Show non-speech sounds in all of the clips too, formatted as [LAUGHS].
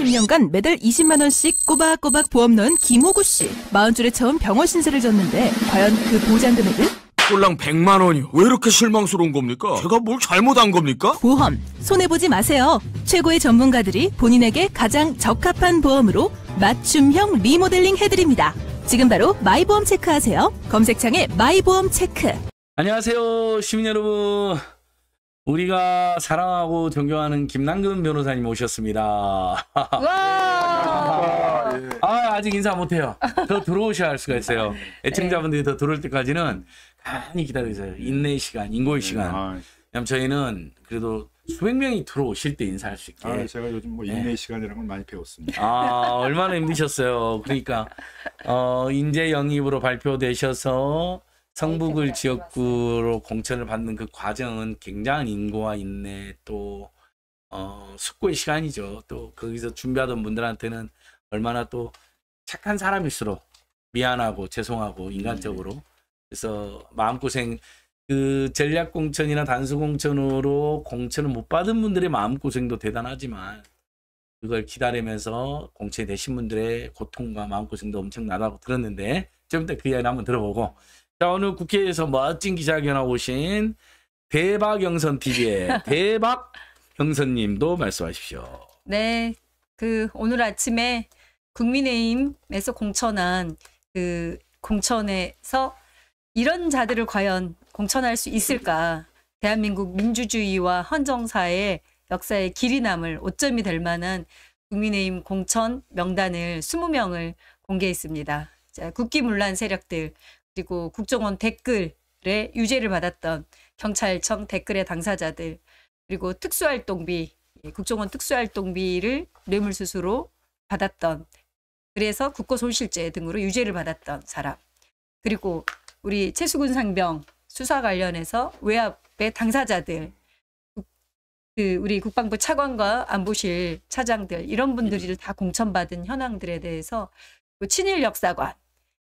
1 0년간 매달 20만 원씩 꼬박꼬박 보험 넣은 김호구 씨. 4 0 줄에 처음 병원 신세를 졌는데 과연 그 보장 금액은? 꼴랑 100만 원이요. 왜 이렇게 실망스러운 겁니까? 제가 뭘 잘못한 겁니까? 보험 손해 보지 마세요. 최고의 전문가들이 본인에게 가장 적합한 보험으로 맞춤형 리모델링 해드립니다. 지금 바로 마이보험 체크하세요. 검색창에 마이보험 체크. 안녕하세요, 시민 여러분. 우리가 사랑하고 존경하는 김남근 변호사님 오셨습니다. [LAUGHS] 아, 아직 인사 못해요. 더 들어오셔야 할 수가 있어요. 애청자분들이 더 들어올 때까지는 많이 기다리세요. 인내 시간, 인고의 네, 시간. 아, 왜냐 저희는 그래도 수백 명이 들어오실 때 인사할 수 있게. 아, 제가 요즘 뭐 인내 네. 시간이라는 걸 많이 배웠습니다. 아, 얼마나 힘드셨어요. 그러니까 어, 인재 영입으로 발표되셔서 성북을 네, 지역구로 공천을 받는 그 과정은 굉장한 인고와 인내 또 어, 숙고의 시간이죠. 또 거기서 준비하던 분들한테는 얼마나 또 착한 사람일수록 미안하고 죄송하고 인간적으로 네. 그래서 마음고생 그 전략 공천이나 단수 공천으로 공천을 못 받은 분들의 마음고생도 대단하지만 그걸 기다리면서 공천이 되신 분들의 고통과 마음고생도 엄청나다고 들었는데 좀 이따 그 이야기를 한번 들어보고 자 오늘 국회에서 멋진 기자회견하고 오신 대박영선TV의 [LAUGHS] 대박영선님도 말씀하십시오. 네. 그 오늘 아침에 국민의힘에서 공천한 그 공천에서 이런 자들을 과연 공천할 수 있을까? 대한민국 민주주의와 헌정사의 역사의 길이 남을 오점이 될 만한 국민의힘 공천 명단을 20명을 공개했습니다. 국기문란 세력들 그리고 국정원 댓글에 유죄를 받았던 경찰청 댓글의 당사자들 그리고 특수활동비 예, 국정원 특수활동비를 뇌물수수로 받았던 그래서 국고손실죄 등으로 유죄를 받았던 사람 그리고 우리 최수근 상병 수사 관련해서 외압의 당사자들 그 우리 국방부 차관과 안보실 차장들 이런 분들이 다 공천받은 현황들에 대해서 그 친일 역사관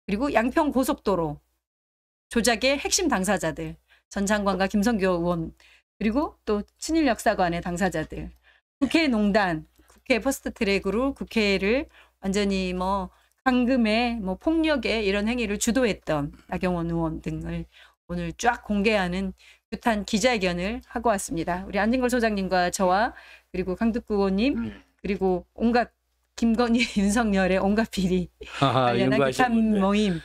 그리고 양평 고속도로 조작의 핵심 당사자들 전 장관과 김성교 의원 그리고 또 친일 역사관의 당사자들 국회 농단 국회 퍼스트 트랙으로 국회를 완전히 뭐강금의뭐 뭐 폭력에 이런 행위를 주도했던 나경원 의원 등을 오늘 쫙 공개하는 규탄 기자회견을 하고 왔습니다. 우리 안진걸 소장님과 저와 그리고 강득구 의원님 음. 그리고 온갖 김건희, [LAUGHS] 윤석열의 온갖 비리 아, 아, 관련한 기판 그 모임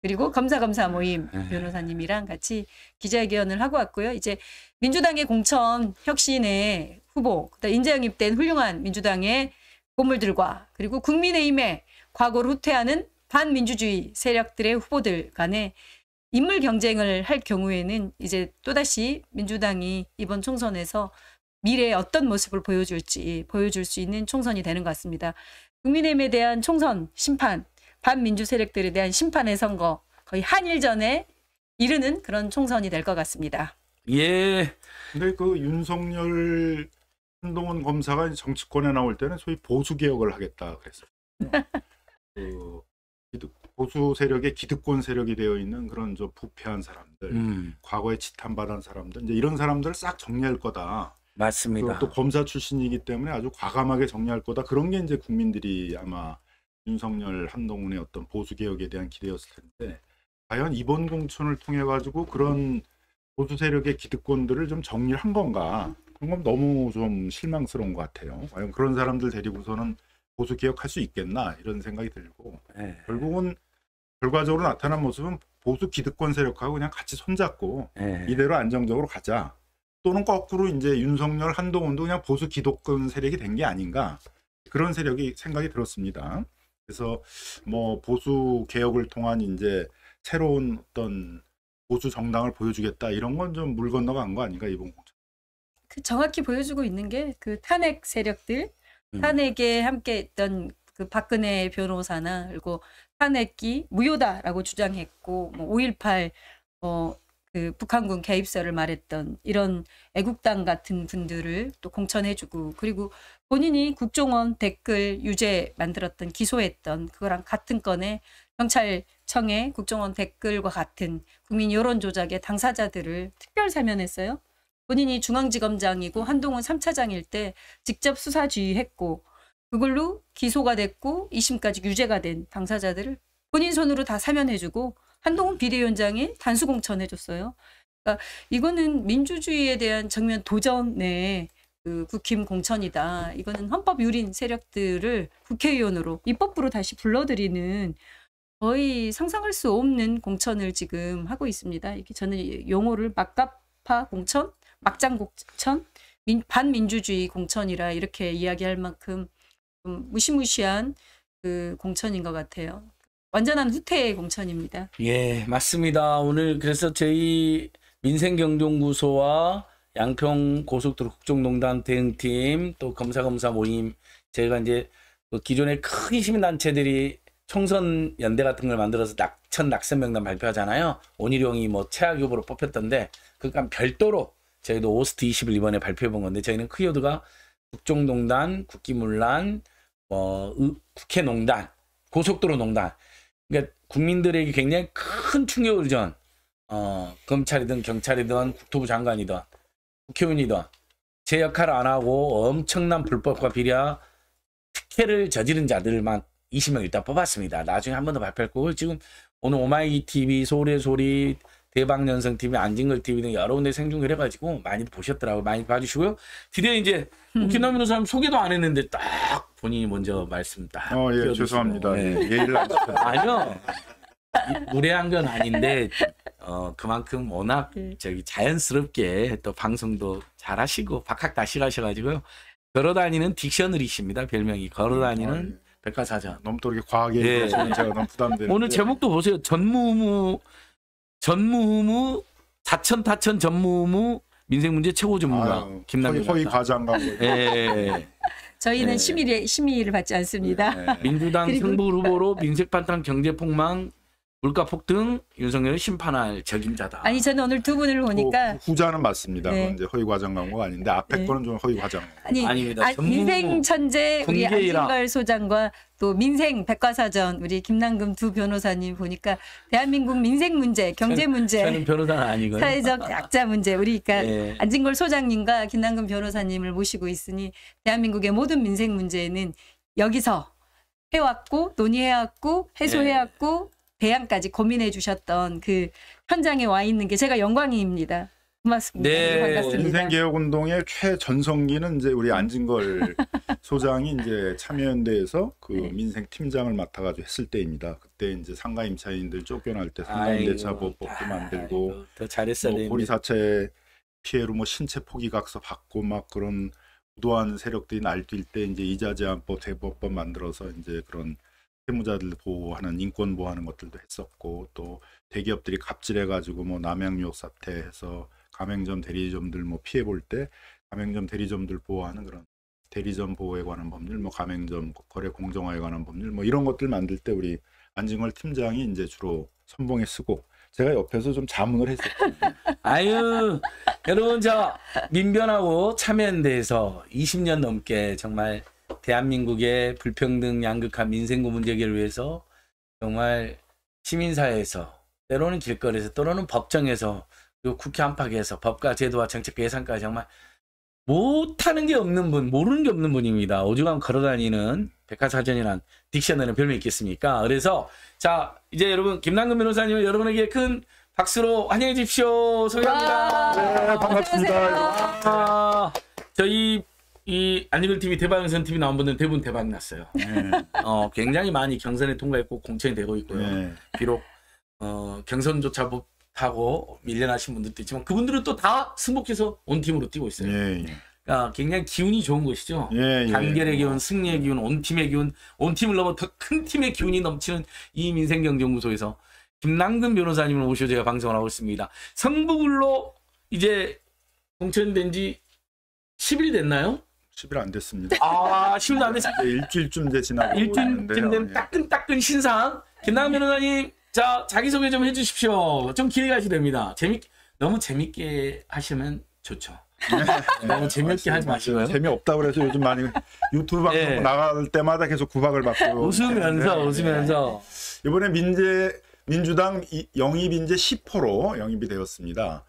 그리고 검사 검사 모임 네. 변호사님이랑 같이 기자회견을 하고 왔고요. 이제 민주당의 공천 혁신의 후보, 그다음 인재 영입된 훌륭한 민주당의 보물들과 그리고 국민의힘의 과거를 후퇴하는 반민주주의 세력들의 후보들 간에 인물 경쟁을 할 경우에는 이제 또다시 민주당이 이번 총선에서 미래에 어떤 모습을 보여줄지 보여줄 수 있는 총선이 되는 것 같습니다. 국민의힘에 대한 총선 심판, 반민주 세력들에 대한 심판의 선거, 거의 한일전에 이르는 그런 총선이 될 것 같습니다. 예. 근데 그 윤석열 한동훈 검사가 정치권에 나올 때는 소위 보수 개혁을 하겠다 그랬어그 [LAUGHS] 보수 세력의 기득권 세력이 되어 있는 그런 저 부패한 사람들, 음. 과거에 지탄받은 사람들, 이제 이런 사람들을 싹 정리할 거다. 맞습니다. 또 검사 출신이기 때문에 아주 과감하게 정리할 거다. 그런 게 이제 국민들이 아마 윤석열 한동훈의 어떤 보수 개혁에 대한 기대였을 텐데 과연 이번 공천을 통해 가지고 그런 보수 세력의 기득권들을 좀 정리를 한 건가? 그런 건 너무 좀 실망스러운 것 같아요. 과연 그런 사람들 데리고서는 보수 개혁할 수 있겠나 이런 생각이 들고 네. 결국은 결과적으로 나타난 모습은 보수 기득권 세력하고 그냥 같이 손잡고 네. 이대로 안정적으로 가자. 또는 거꾸로 이제 윤석열 한동훈도 그냥 보수 기독권 세력이 된 게 아닌가 그런 세력이 생각이 들었습니다. 그래서 뭐 보수 개혁을 통한 이제 새로운 어떤 보수 정당을 보여주겠다 이런 건 좀 물 건너간 거 아닌가 이번 공천. 그 정확히 보여주고 있는 게 그 탄핵 세력들 음. 탄핵에 함께했던 그 박근혜 변호사나 그리고 탄핵기 무효다라고 주장했고 뭐5.18 어, 그 북한군 개입설을 말했던 이런 애국당 같은 분들을 또 공천해주고 그리고 본인이 국정원 댓글 유죄 만들었던 기소했던 그거랑 같은 건에 경찰청에 국정원 댓글과 같은 국민 여론 조작의 당사자들을 특별 사면했어요. 본인이 중앙지검장이고 한동훈 3차장일 때 직접 수사 지휘했고 그걸로 기소가 됐고 2심까지 유죄가 된 당사자들을 본인 손으로 다 사면해주고 한동훈 비대위원장이 단수공천해 줬어요. 그러니까 이거는 민주주의에 대한 정면 도전의 그 국힘 공천이다. 이거는 헌법 유린 세력들을 국회의원으로 입법부로 다시 불러들이는 거의 상상할 수 없는 공천을 지금 하고 있습니다. 이게 저는 용어를 막가파 공천, 막장 공천, 민, 반민주주의 공천이라 이렇게 이야기할 만큼 무시무시한 그 공천인 것 같아요. 완전한 후퇴의 공천입니다. 예, 맞습니다. 오늘 그래서 저희 민생경종구소와 양평고속도로 국정농단 대응팀 또 검사검사 모임 저희가 이제 그 기존의 크 시민단체들이 총선 연대 같은 걸 만들어서 낙천 낙선 명단 발표하잖아요. 온일용이 뭐 최악 후보로 뽑혔던데 그니까 별도로 저희도 오스트 20을 이번에 발표해 본 건데 저희는 키워드가 국정농단, 국기문란, 뭐 국회농단, 고속도로 농단 그러니까 국민들에게 굉장히 큰 충격을 전 어, 검찰이든 경찰이든 국토부 장관이든 국회의원이든 제 역할을 안 하고 엄청난 불법과 비리와 특혜를 저지른 자들만 20명 일단 뽑았습니다. 나중에 한 번 더 발표할 거고 지금 오늘 오마이 TV 소리의 소리 대박연성 TV, 안진걸 TV 등 여러 군데 생중계를 해가지고 많이 보셨더라고요. 많이 봐주시고요. 드디어 이제 웃긴나이노 음. 사람 소개도 안 했는데 딱 본인이 먼저 말씀 딱. 어, 예, 죄송합니다. 네. 예, 의를안 지켜. [LAUGHS] 아니요. 무례한 건 아닌데 어 그만큼 워낙 네. 저기 자연스럽게 또 방송도 잘하시고 박학 다시하셔가지고요 걸어다니는 딕셔너리십니다 별명이 걸어다니는 음, 아, 예. 백과사전. 너무 또 이렇게 과하게 예. 제가 너무 부담되는. 오늘 제목도 보세요 전무무 전무후무 사천 타천 전무후무 민생문제 최고 전문가 김남기 허위, 과장과 뭐 예. 예, 예. [LAUGHS] 저희는 예. 심의를, 심의를 받지 않습니다. 예. 민주당 [LAUGHS] 승부 그 후보로 민생판탕 경제폭망 물가 폭등 윤석열을 심판할 적임자다. 아니 저는 오늘 두 분을 보니까 뭐, 후자는 맞습니다. 네. 이제 허위 과장 광고 아닌데 앞에 네. 거는 좀 허위 과장. 아니 아닙니다. 아, 민생 천재 우리 안진걸 소장과 또 민생 백과사전 우리 김남금 두 변호사님 보니까 대한민국 민생 문제, 경제 문제, 저는, 변호사는 아니고요. 사회적 약자 문제 우리 그러니까 네. 안진걸 소장님과 김남금 변호사님을 모시고 있으니 대한민국의 모든 민생 문제는 여기서 해왔고 논의해왔고 해소해왔고 네. 대안까지 고민해 주셨던 그 현장에 와 있는 게 제가 영광입니다. 고맙습니다. 네, 네 반갑습니다. 인생개혁운동의 최전성기는 이제 우리 안진걸 [LAUGHS] 소장이 이제 참여연대에서 그 네. 민생 팀장을 맡아가지고 했을 때입니다. 그때 이제 상가 임차인들 쫓겨날 때상가임대차법도 만들고 아이고, 더 잘했어야 뭐 고리사채 피해로 뭐 신체 포기각서 받고 막 그런 도한 세력들이 날뛸 때 이제 이자 제한법, 대법법 만들어서 이제 그런 채무자들 보호하는 인권 보호하는 것들도 했었고 또 대기업들이 갑질해 가지고 뭐 남양유업 사태에서 가맹점 대리점들 뭐 피해 볼 때 가맹점 대리점들 보호하는 그런 대리점 보호에 관한 법률 뭐 가맹점 거래 공정화에 관한 법률 뭐 이런 것들 만들 때 우리 안징걸 팀장이 이제 주로 선봉에 쓰고 제가 옆에서 좀 자문을 했었거든요. [LAUGHS] 아유, 여러분 저 민변하고 참여연대에서 20년 넘게 정말 대한민국의 불평등 양극화 민생고 문제 해결을 위해서 정말 시민사회에서 때로는 길거리에서 또는 법정에서 그리고 국회 안팎에서 법과 제도와 정책 예산까지 정말 못하는 게 없는 분 모르는 게 없는 분입니다. 오죽하면 걸어다니는 백화사전이란 딕셔너는 별명이 있겠습니까? 그래서 자 이제 여러분 김남근 변호사님 여러분에게 큰 박수로 환영해 주십시오. 소개합니다. 네, 반갑습니다. 아, 저희 이 안익을 TV 대박영선 TV 나온 분은 들 대부분 대박 났어요. 네. 어, 굉장히 많이 경선에 통과했고 공천이 되고 있고요. 네. 비록 어, 경선조차 못하고 밀려나신 분들도 있지만 그분들은 또 다 승복해서 온 팀으로 뛰고 있어요. 예, 예. 그러니까 굉장히 기운이 좋은 것이죠. 예, 예, 단결의 기운, 승리의 기운, 온 팀의 기운, 온 팀을 넘어 더 큰 팀의 기운이 넘치는 이 민생경제연구소에서 김남근 변호사님을 모셔 제가 방송을 하고 있습니다. 성북을로 이제 공천된 지 10일이 됐나요? 10일 안 됐습니다. 아, 1 0일안 됐어요. 네, 일주일쯤 돼 지나고 일주일쯤 된 예. 따끈따끈 신상. 김남 변호사님, 자, 자기소개 좀 해주십시오. 좀 기회가시 됩니다. 재밌, 너무 재밌게 하시면 좋죠. 네, [LAUGHS] 너무 재미없게 하지 마시고요. 재미없다 그래서 요즘 많이 유튜브 네. 방송 네. 나갈 때마다 계속 구박을 받고 웃으면서 웃으면서 네. 이번에 민재 민주당 영입 인재 10%로 영입이 되었습니다.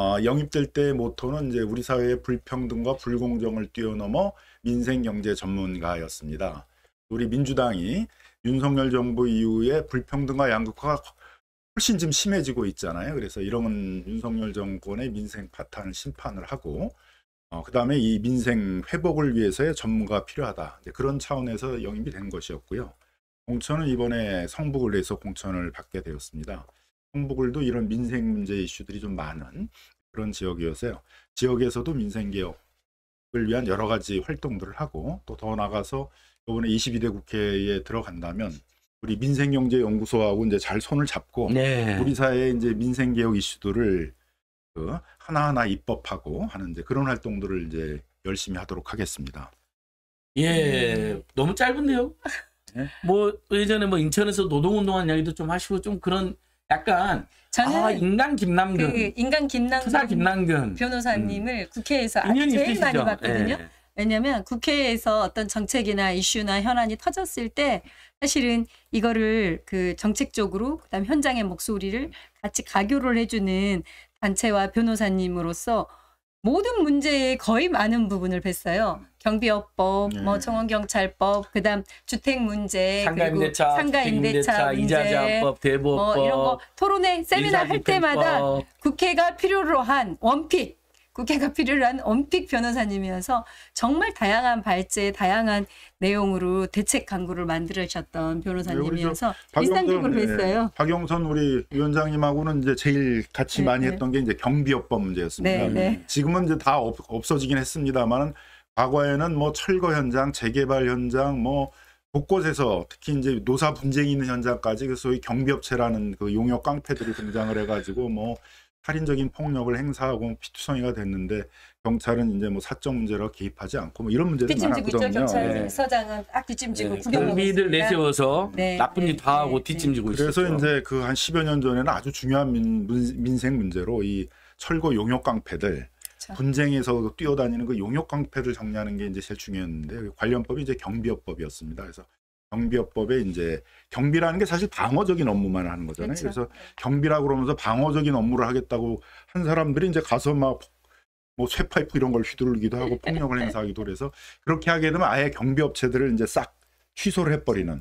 어, 영입될 때 모토는 이제 우리 사회의 불평등과 불공정을 뛰어넘어 민생 경제 전문가였습니다. 우리 민주당이 윤석열 정부 이후에 불평등과 양극화가 훨씬 지금 심해지고 있잖아요. 그래서 이런 윤석열 정권의 민생 파탄을 심판을 하고 어, 그 다음에 이 민생 회복을 위해서의 전문가 필요하다. 그런 차원에서 영입이 된 것이었고요. 공천은 이번에 성북을 해서 공천을 받게 되었습니다. 경북을도 이런 민생 문제 이슈들이 좀 많은 그런 지역이었어요 지역에서도 민생개혁을 위한 여러 가지 활동들을 하고 또 더 나가서 아 이번에 22대 국회에 들어간다면 우리 민생경제연구소하고 이제 잘 손을 잡고 네. 우리 사회의 이제 민생개혁 이슈들을 그 하나하나 입법하고 하는 이제 그런 활동들을 이제 열심히 하도록 하겠습니다. 예, 네. 너무 짧은데요. 네? 뭐 예전에 뭐 인천에서 노동운동한 이야기도 좀 하시고 좀 그런 약간 아, 저는 아, 인간 김남근 그 인간 김남근 투사 김남근 변호사님을 음. 국회에서 제일 있으시죠? 많이 봤거든요. 예. 예. 왜냐하면 국회에서 어떤 정책이나 이슈나 현안이 터졌을 때 사실은 이거를 그 정책적으로 그다음 현장의 목소리를 같이 가교를 해주는 단체와 변호사님으로서 모든 문제에 거의 많은 부분을 뵀어요. 음. 경비업법, 뭐 네. 뭐청원경찰법 그다음 주택 문제, 상가임대차, 상가임대차 이자제법, 대보법, 뭐 이런 거 토론회 세미나 할 때마다 국회가 필요로 한 원픽 국회가 [LAUGHS] 필요한 엄픽 변호사님이어서 정말 다양한 발제, 다양한 내용으로 대책 강구를 만들으셨던 네, 변호사님이어서 일상적으로 네, 했어요 네. 박영선 우리 위원장님하고는 이제 제일 같이 네, 많이 네. 했던 게 이제 경비업법 문제였습니다. 지금은 이제 다 없, 어지긴 했습니다만 과거에는 뭐 철거 현장, 재개발 현장, 뭐 곳곳에서 특히 이제 노사 분쟁이 있는 현장까지 그 소위 경비업체라는 그 용역 깡패들이 등장을 해가지고 뭐 살인적인 폭력을 행사하고 피투성이가 됐는데 경찰은 이제 뭐 사적 문제로 개입하지 않고 뭐 이런 문제도 많았거든요. 네. 서장은 딱 아, 뒷짐지고 네. 경비들 내세워서 네. 나쁜 네. 일다 네. 하고 뒷짐지고 그래서 있었죠. 이제 그한 10여 년 전에는 아주 중요한 민, 민생 문제로 이 철거 용역 깡패들 그렇죠. 분쟁에서 뛰어다니는 그 용역 깡패를 정리하는 게 이제 제일 중요했는데 관련법이 이제 경비업법이었습니다. 그래서 경비업법에 이제 경비라는 게 사실 방어적인 업무만 하는 거잖아요. 그렇죠. 그래서 경비라고 그러면서 방어적인 업무를 하겠다고 한 사람들이 이제 가서 막 뭐 쇠파이프 이런 걸 휘두르기도 하고 폭력을 행사하기도 해서 그렇게 하게 되면 아예 경비업체들을 이제 싹 취소를 해버리는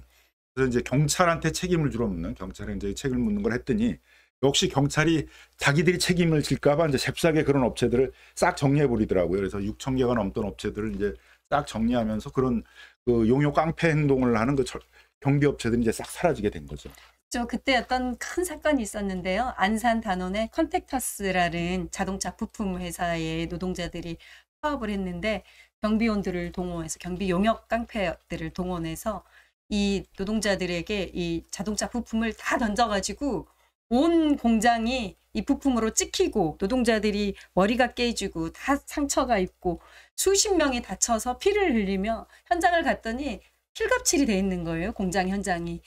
그래서 이제 경찰한테 책임을 주러 묻는 경찰에 이제 책임을 묻는 걸 했더니 역시 경찰이 자기들이 책임을 질까봐 이제 잽싸게 그런 업체들을 싹 정리해 버리더라고요. 그래서 6천 개가 넘던 업체들을 이제 딱 정리하면서 그런 그 용역 깡패 행동을 하는 그 절, 경비업체들이 이제 싹 사라지게 된 거죠. 저 그때 어떤 큰 사건이 있었는데요. 안산 단원의 컨택터스라는 자동차 부품 회사의 노동자들이 파업을 했는데 경비원들을 동원해서 경비 용역 깡패들을 동원해서 이 노동자들에게 이 자동차 부품을 다 던져가지고 온 공장이 이 부품으로 찍히고 노동자들이 머리가 깨지고 다 상처가 있고 수십 명이 다쳐서 피를 흘리며 현장을 갔더니 필갑칠이 돼 있는 거예요. 공장 현장이.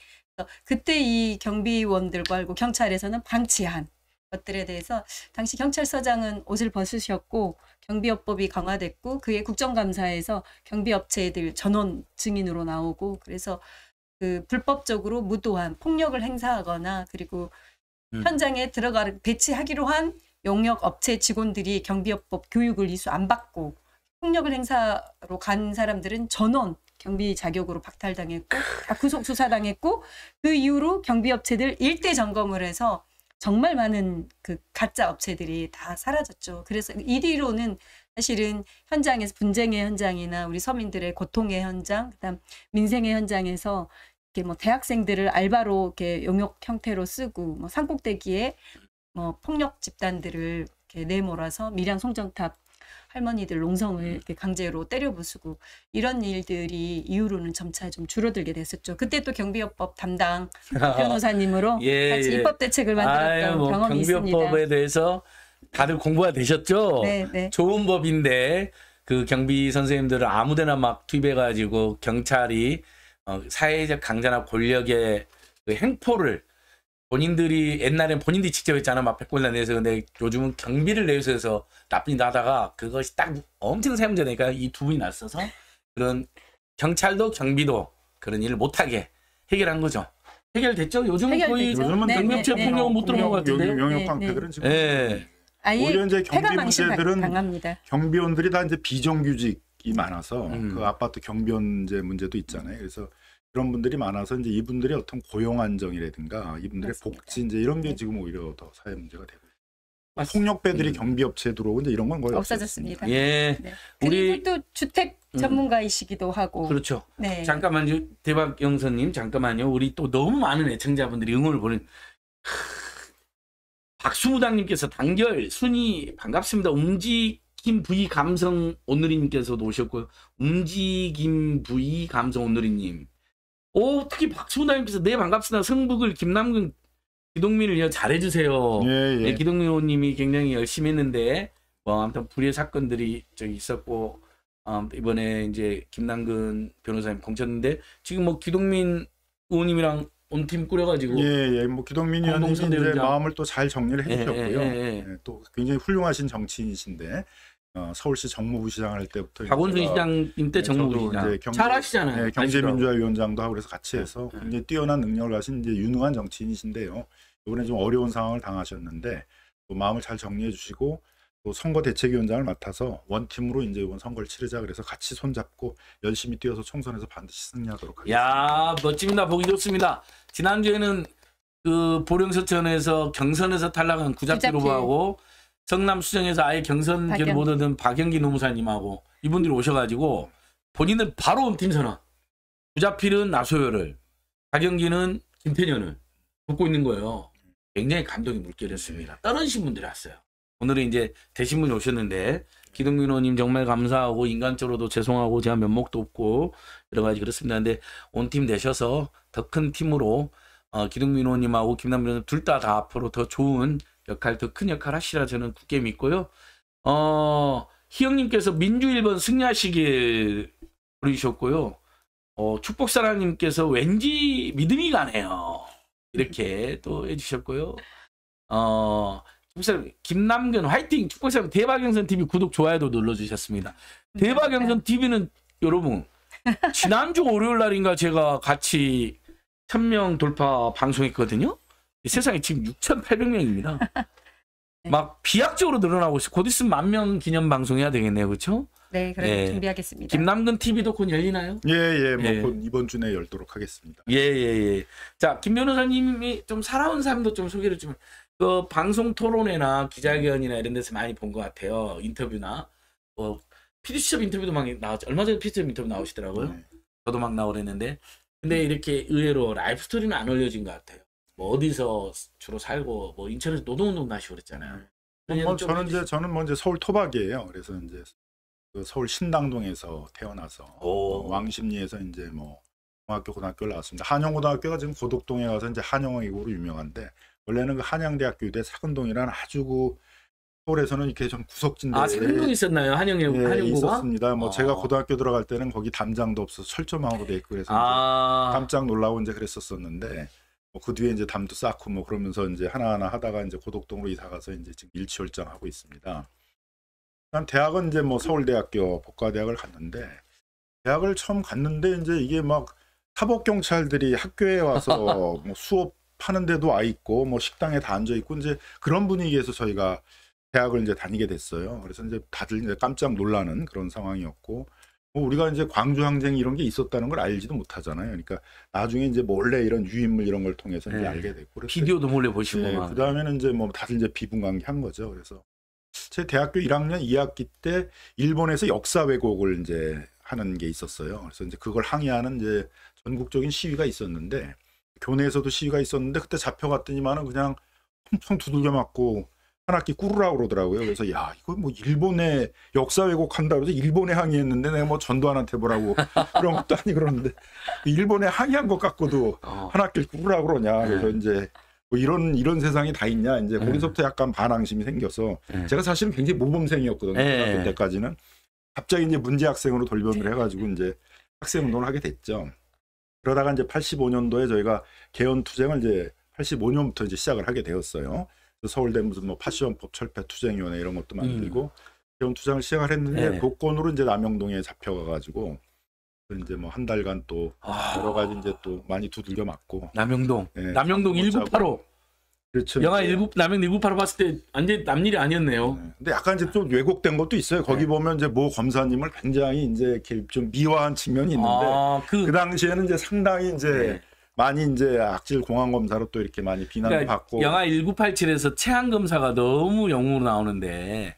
그때 이 경비원들과 알고 경찰에서는 방치한 것들에 대해서 당시 경찰서장은 옷을 벗으셨고 경비업법이 강화됐고 그의 국정감사에서 경비업체들 전원 증인으로 나오고 그래서 그 불법적으로 무도한 폭력을 행사하거나 그리고 음. 현장에 들어가 배치하기로 한 용역 업체 직원들이 경비업법 교육을 이수 안 받고 폭력을 행사로 간 사람들은 전원 경비 자격으로 박탈당했고 아, 구속 수사당했고 그 이후로 경비업체들 일대 점검을 해서 정말 많은 그 가짜 업체들이 다 사라졌죠. 그래서 이 뒤로는 사실은 현장에서 분쟁의 현장이나 우리 서민들의 고통의 현장, 그다음 민생의 현장에서 이렇게 뭐 대학생들을 알바로 이렇게 용역 형태로 쓰고 뭐 산꼭대기에 뭐 폭력 집단들을 이렇게 내몰아서 밀양 송정탑 할머니들 농성을 음. 이렇게 강제로 때려 부수고 이런 일들이 이후로는 점차 좀 줄어들게 됐었죠. 그때 또 경비업법 담당 [LAUGHS] 변호사님으로 예, 같이 예. 입법 대책을 만들었던 뭐 경험이 경비업법에 있습니다. 경비업법에 대해서 다들 공부가 되셨죠? 네, 네. 좋은 법인데 그 경비 선생님들을 아무데나 막 투입해가지고 경찰이 어, 그 사회적 강자나 권력의 그 행포를 본인들이 옛날엔 본인들이 직접 했잖아 막 백골단 내에서 근데 요즘은 경비를 내에서 해서 나쁜 일 하다가 그것이 딱 엄청 사용되니까 이두 분이 나서서 그런 경찰도 경비도 그런 일을 못하게 해결한 거죠. 해결됐죠? 요즘은 해결됐 거의 요즘은 네, 등급제 네, 네, 폭력은 네, 못 들어간 것같은데 영역 방패들은 지금 네. 오히려 이제 경비 문제들은 경비원들이 다 이제 비정규직 이 많아서 음. 그 아파트 경비원제 문제도 있잖아요. 그래서 그런 분들이 많아서 이제 이분들이 어떤 고용 안정이라든가 이분들의 맞습니다. 복지 이제 이런 게 네. 지금 오히려 더 사회 문제가 되고 맞습니다. 폭력배들이 음. 경비업체에 들어오고 이제 이런 건 거의 없어졌습니다. 없어졌습니다. 예, 네. 그리고 우리... 또 주택 음. 전문가이시기도 음. 하고 그렇죠. 네. 잠깐만요, 대박 영선님 잠깐만요. 우리 또 너무 많은 애청자분들이 응원을 보는. 박수무당님께서 단결 순이 반갑습니다. 움직 움직임 V 감성 오늘리님께서도 오셨고요. 움직임 부위 감성 오늘리님오 특히 박수호님께서 네 반갑습니다. 승북을 김남근 기동민을 이어 잘해주세요. 예, 예. 네, 기동민 의원님이 굉장히 열심히 했는데 뭐 아무튼 불의 사건들이 저기 있었고 어, 이번에 이제 김남근 변호사님 공쳤는데 지금 뭐 기동민 의원님이랑 온 팀 꾸려가지고 예예 예. 뭐 기동민 의원님 이제 마음을 또 잘 정리를 예, 예, 해주셨고요. 예, 예, 예. 또 굉장히 훌륭하신 정치인이신데 어, 서울시 정무부 시장할 때부터 박원순 시장님 때 네, 정무부 시장 경, 잘하시잖아요. 네, 경제민주화위원장도 하고 그래서 같이 해서 네, 네. 굉장히 뛰어난 능력을 가진 이제 유능한 정치인이신데요. 이번에 좀 어려운 상황을 당하셨는데 또 마음을 잘 정리해 주시고 또 선거 대책위원장을 맡아서 원팀으로 이제 이번 선거를 치르자 그래서 같이 손잡고 열심히 뛰어서 총선에서 반드시 승리하도록 하겠습니다. 야 멋집니다. 보기 좋습니다. 지난주에는 그 보령서천에서 경선에서 탈락한 구자필 후보하고 성남 수정에서 아예 경선기를 못 얻은 박영기 노무사님하고 이분들이 오셔가지고 본인은 바로 온 팀 선언. 부자필은 나소열을, 박영기는 김태년을 돕고 있는 거예요. 굉장히 감동이 물결했습니다. 다른 신분들이 왔어요. 오늘은 이제 대신분이 오셨는데 기동민 의원님 정말 감사하고 인간적으로도 죄송하고 제가 면목도 없고 여러 가지 그렇습니다. 근데 온팀 내셔서 더 큰 팀으로 어, 기동민 의원님하고 김남민 의원님 둘 다 다 앞으로 더 좋은 역할 더 큰 역할 하시라 저는 굳게 믿고요. 어, 희영님께서 민주 1번 승리하시길 부르셨고요. 어, 축복사랑님께서 왠지 믿음이 가네요. 이렇게 또 해주셨고요. 어, 축복사랑, 김남근 화이팅! 축복사랑 대박영선TV 구독, 좋아요도 눌러주셨습니다. 네, 대박영선TV는 네. 여러분, 지난주 월요일 날인가 제가 같이 1000명 돌파 방송했거든요. 세상에 지금 6,800명입니다. [LAUGHS] 네. 막 비약적으로 늘어나고 있어곧 있으면 만 명 기념 방송해야 되겠네요. 그렇죠? 네, 그래 예. 준비하겠습니다. 김남근 TV도 곧 열리나요? 예, 예. 뭐 예. 이번 주에 열도록 하겠습니다. 예, 예, 예. 자, 김 변호사님이 좀 살아온 삶도 좀 소개를 좀그 방송 토론회나 기자회견이나 이런 데서 많이 본 것 같아요. 인터뷰나 뭐피디첩 인터뷰도 많이 나왔죠. 얼마 전에 피디첩 인터뷰 나오시더라고요. 네. 저도 막 나오랬는데 근데 이렇게 의외로 라이프 스토리는 안 올려진 것 같아요. 뭐 어디서 주로 살고 뭐 인천에서 노동운동 나시고 그랬잖아요. 음. 뭐 저는 이제 저는 먼저 뭐 서울 토박이에요. 그래서 이제 그 서울 신당동에서 태어나서 어, 왕십리에서 이제 뭐 중학교 고등학교를 나왔습니다. 한영고등학교가 지금 고덕동에 가서 이제 한영어고로 유명한데 원래는 그 한양대학교 대 사근동이라는 아주 그 서울에서는 이렇게 좀 구석진 데아 사근동 있었나요 한영에 예, 한영고가 있었습니다. 뭐 어. 제가 고등학교 들어갈 때는 거기 담장도 없어서 철조망으로 돼 있고 그래서 아. 깜짝 놀라고 이제 그랬었었는데 뭐 그 뒤에 이제 담도 쌓고 뭐 그러면서 이제 하나하나 하다가 이제 고덕동으로 이사 가서 이제 지금 일치월장하고 있습니다. 난 대학은 이제 뭐 서울대학교 법과대학을 갔는데 대학을 처음 갔는데 이제 이게 막 사법 경찰들이 학교에 와서 [LAUGHS] 뭐 수업 하는데도 와 있고 뭐 식당에 다 앉아 있고 이제 그런 분위기에서 저희가 대학을 이제 다니게 됐어요. 그래서 이제 다들 이제 깜짝 놀라는 그런 상황이었고 뭐 우리가 이제 광주 항쟁 이런 게 있었다는 걸 알지도 못하잖아요. 그러니까 나중에 이제 몰래 뭐 이런 유인물 이런 걸 통해서 이제 네. 알게 됐고 그 비디오도 몰래 그 보시고 네, 그 다음에는 이제 뭐 다들 이제 비분광한 거죠. 그래서 제 대학교 1학년 2학기 때 일본에서 역사 왜곡을 이제 하는 게 있었어요. 그래서 이제 그걸 항의하는 이제 전국적인 시위가 있었는데 교내에서도 시위가 있었는데 그때 잡혀갔더니만은 그냥 엄청 두들겨 맞고 한 학기 꾸르라고 그러더라고요. 그래서 야 이거 뭐 일본에 역사 왜곡한다 그래서 일본에 항의했는데 내가 뭐 전두환한테 뭐라고 [LAUGHS] 그런 것도 아니 그러는데 일본에 항의한 것 갖고도 어. 한 학기를 꾸르라고 그러냐 네. 그래서 네. 이제 뭐 이런 이런 세상이 다 있냐 이제 네. 거기서부터 약간 반항심이 생겨서 네. 제가 사실은 굉장히 모범생이었거든요 네. 그때까지는 갑자기 이제 문제 학생으로 돌변을 네. 해가지고 이제 학생 네. 운동을 하게 됐죠. 그러다가 이제 85년도에 저희가 개헌 투쟁을 이제 85년부터 이제 시작을 하게 되었어요. 그 서울대 무슨 뭐 파시험법 철폐 투쟁위원회 이런 것도 만들고 음. 이런 투쟁을 시작을 했는데 네. 독권으로 이제 남영동에 잡혀가가지고 그 이제 뭐 한 달간 또 아. 여러 가지 이제 또 많이 두들겨 맞고 남영동 네, 남영동 1985 그렇죠. 영화 일부 남영 일부파로 봤을 때 완전 남일이 아니었네요. 네. 근데 약간 이제 좀 왜곡된 것도 있어요. 거기 네. 보면 이제 모 검사님을 굉장히 이제 이좀 미화한 측면이 있는데 아, 그... 그... 당시에는 이제 상당히 이제 네. 많이 이제 악질 공안 검사로 또 이렇게 많이 비난을 그러니까 받고 영화 1987에서 최한 검사가 너무 영웅으로 나오는데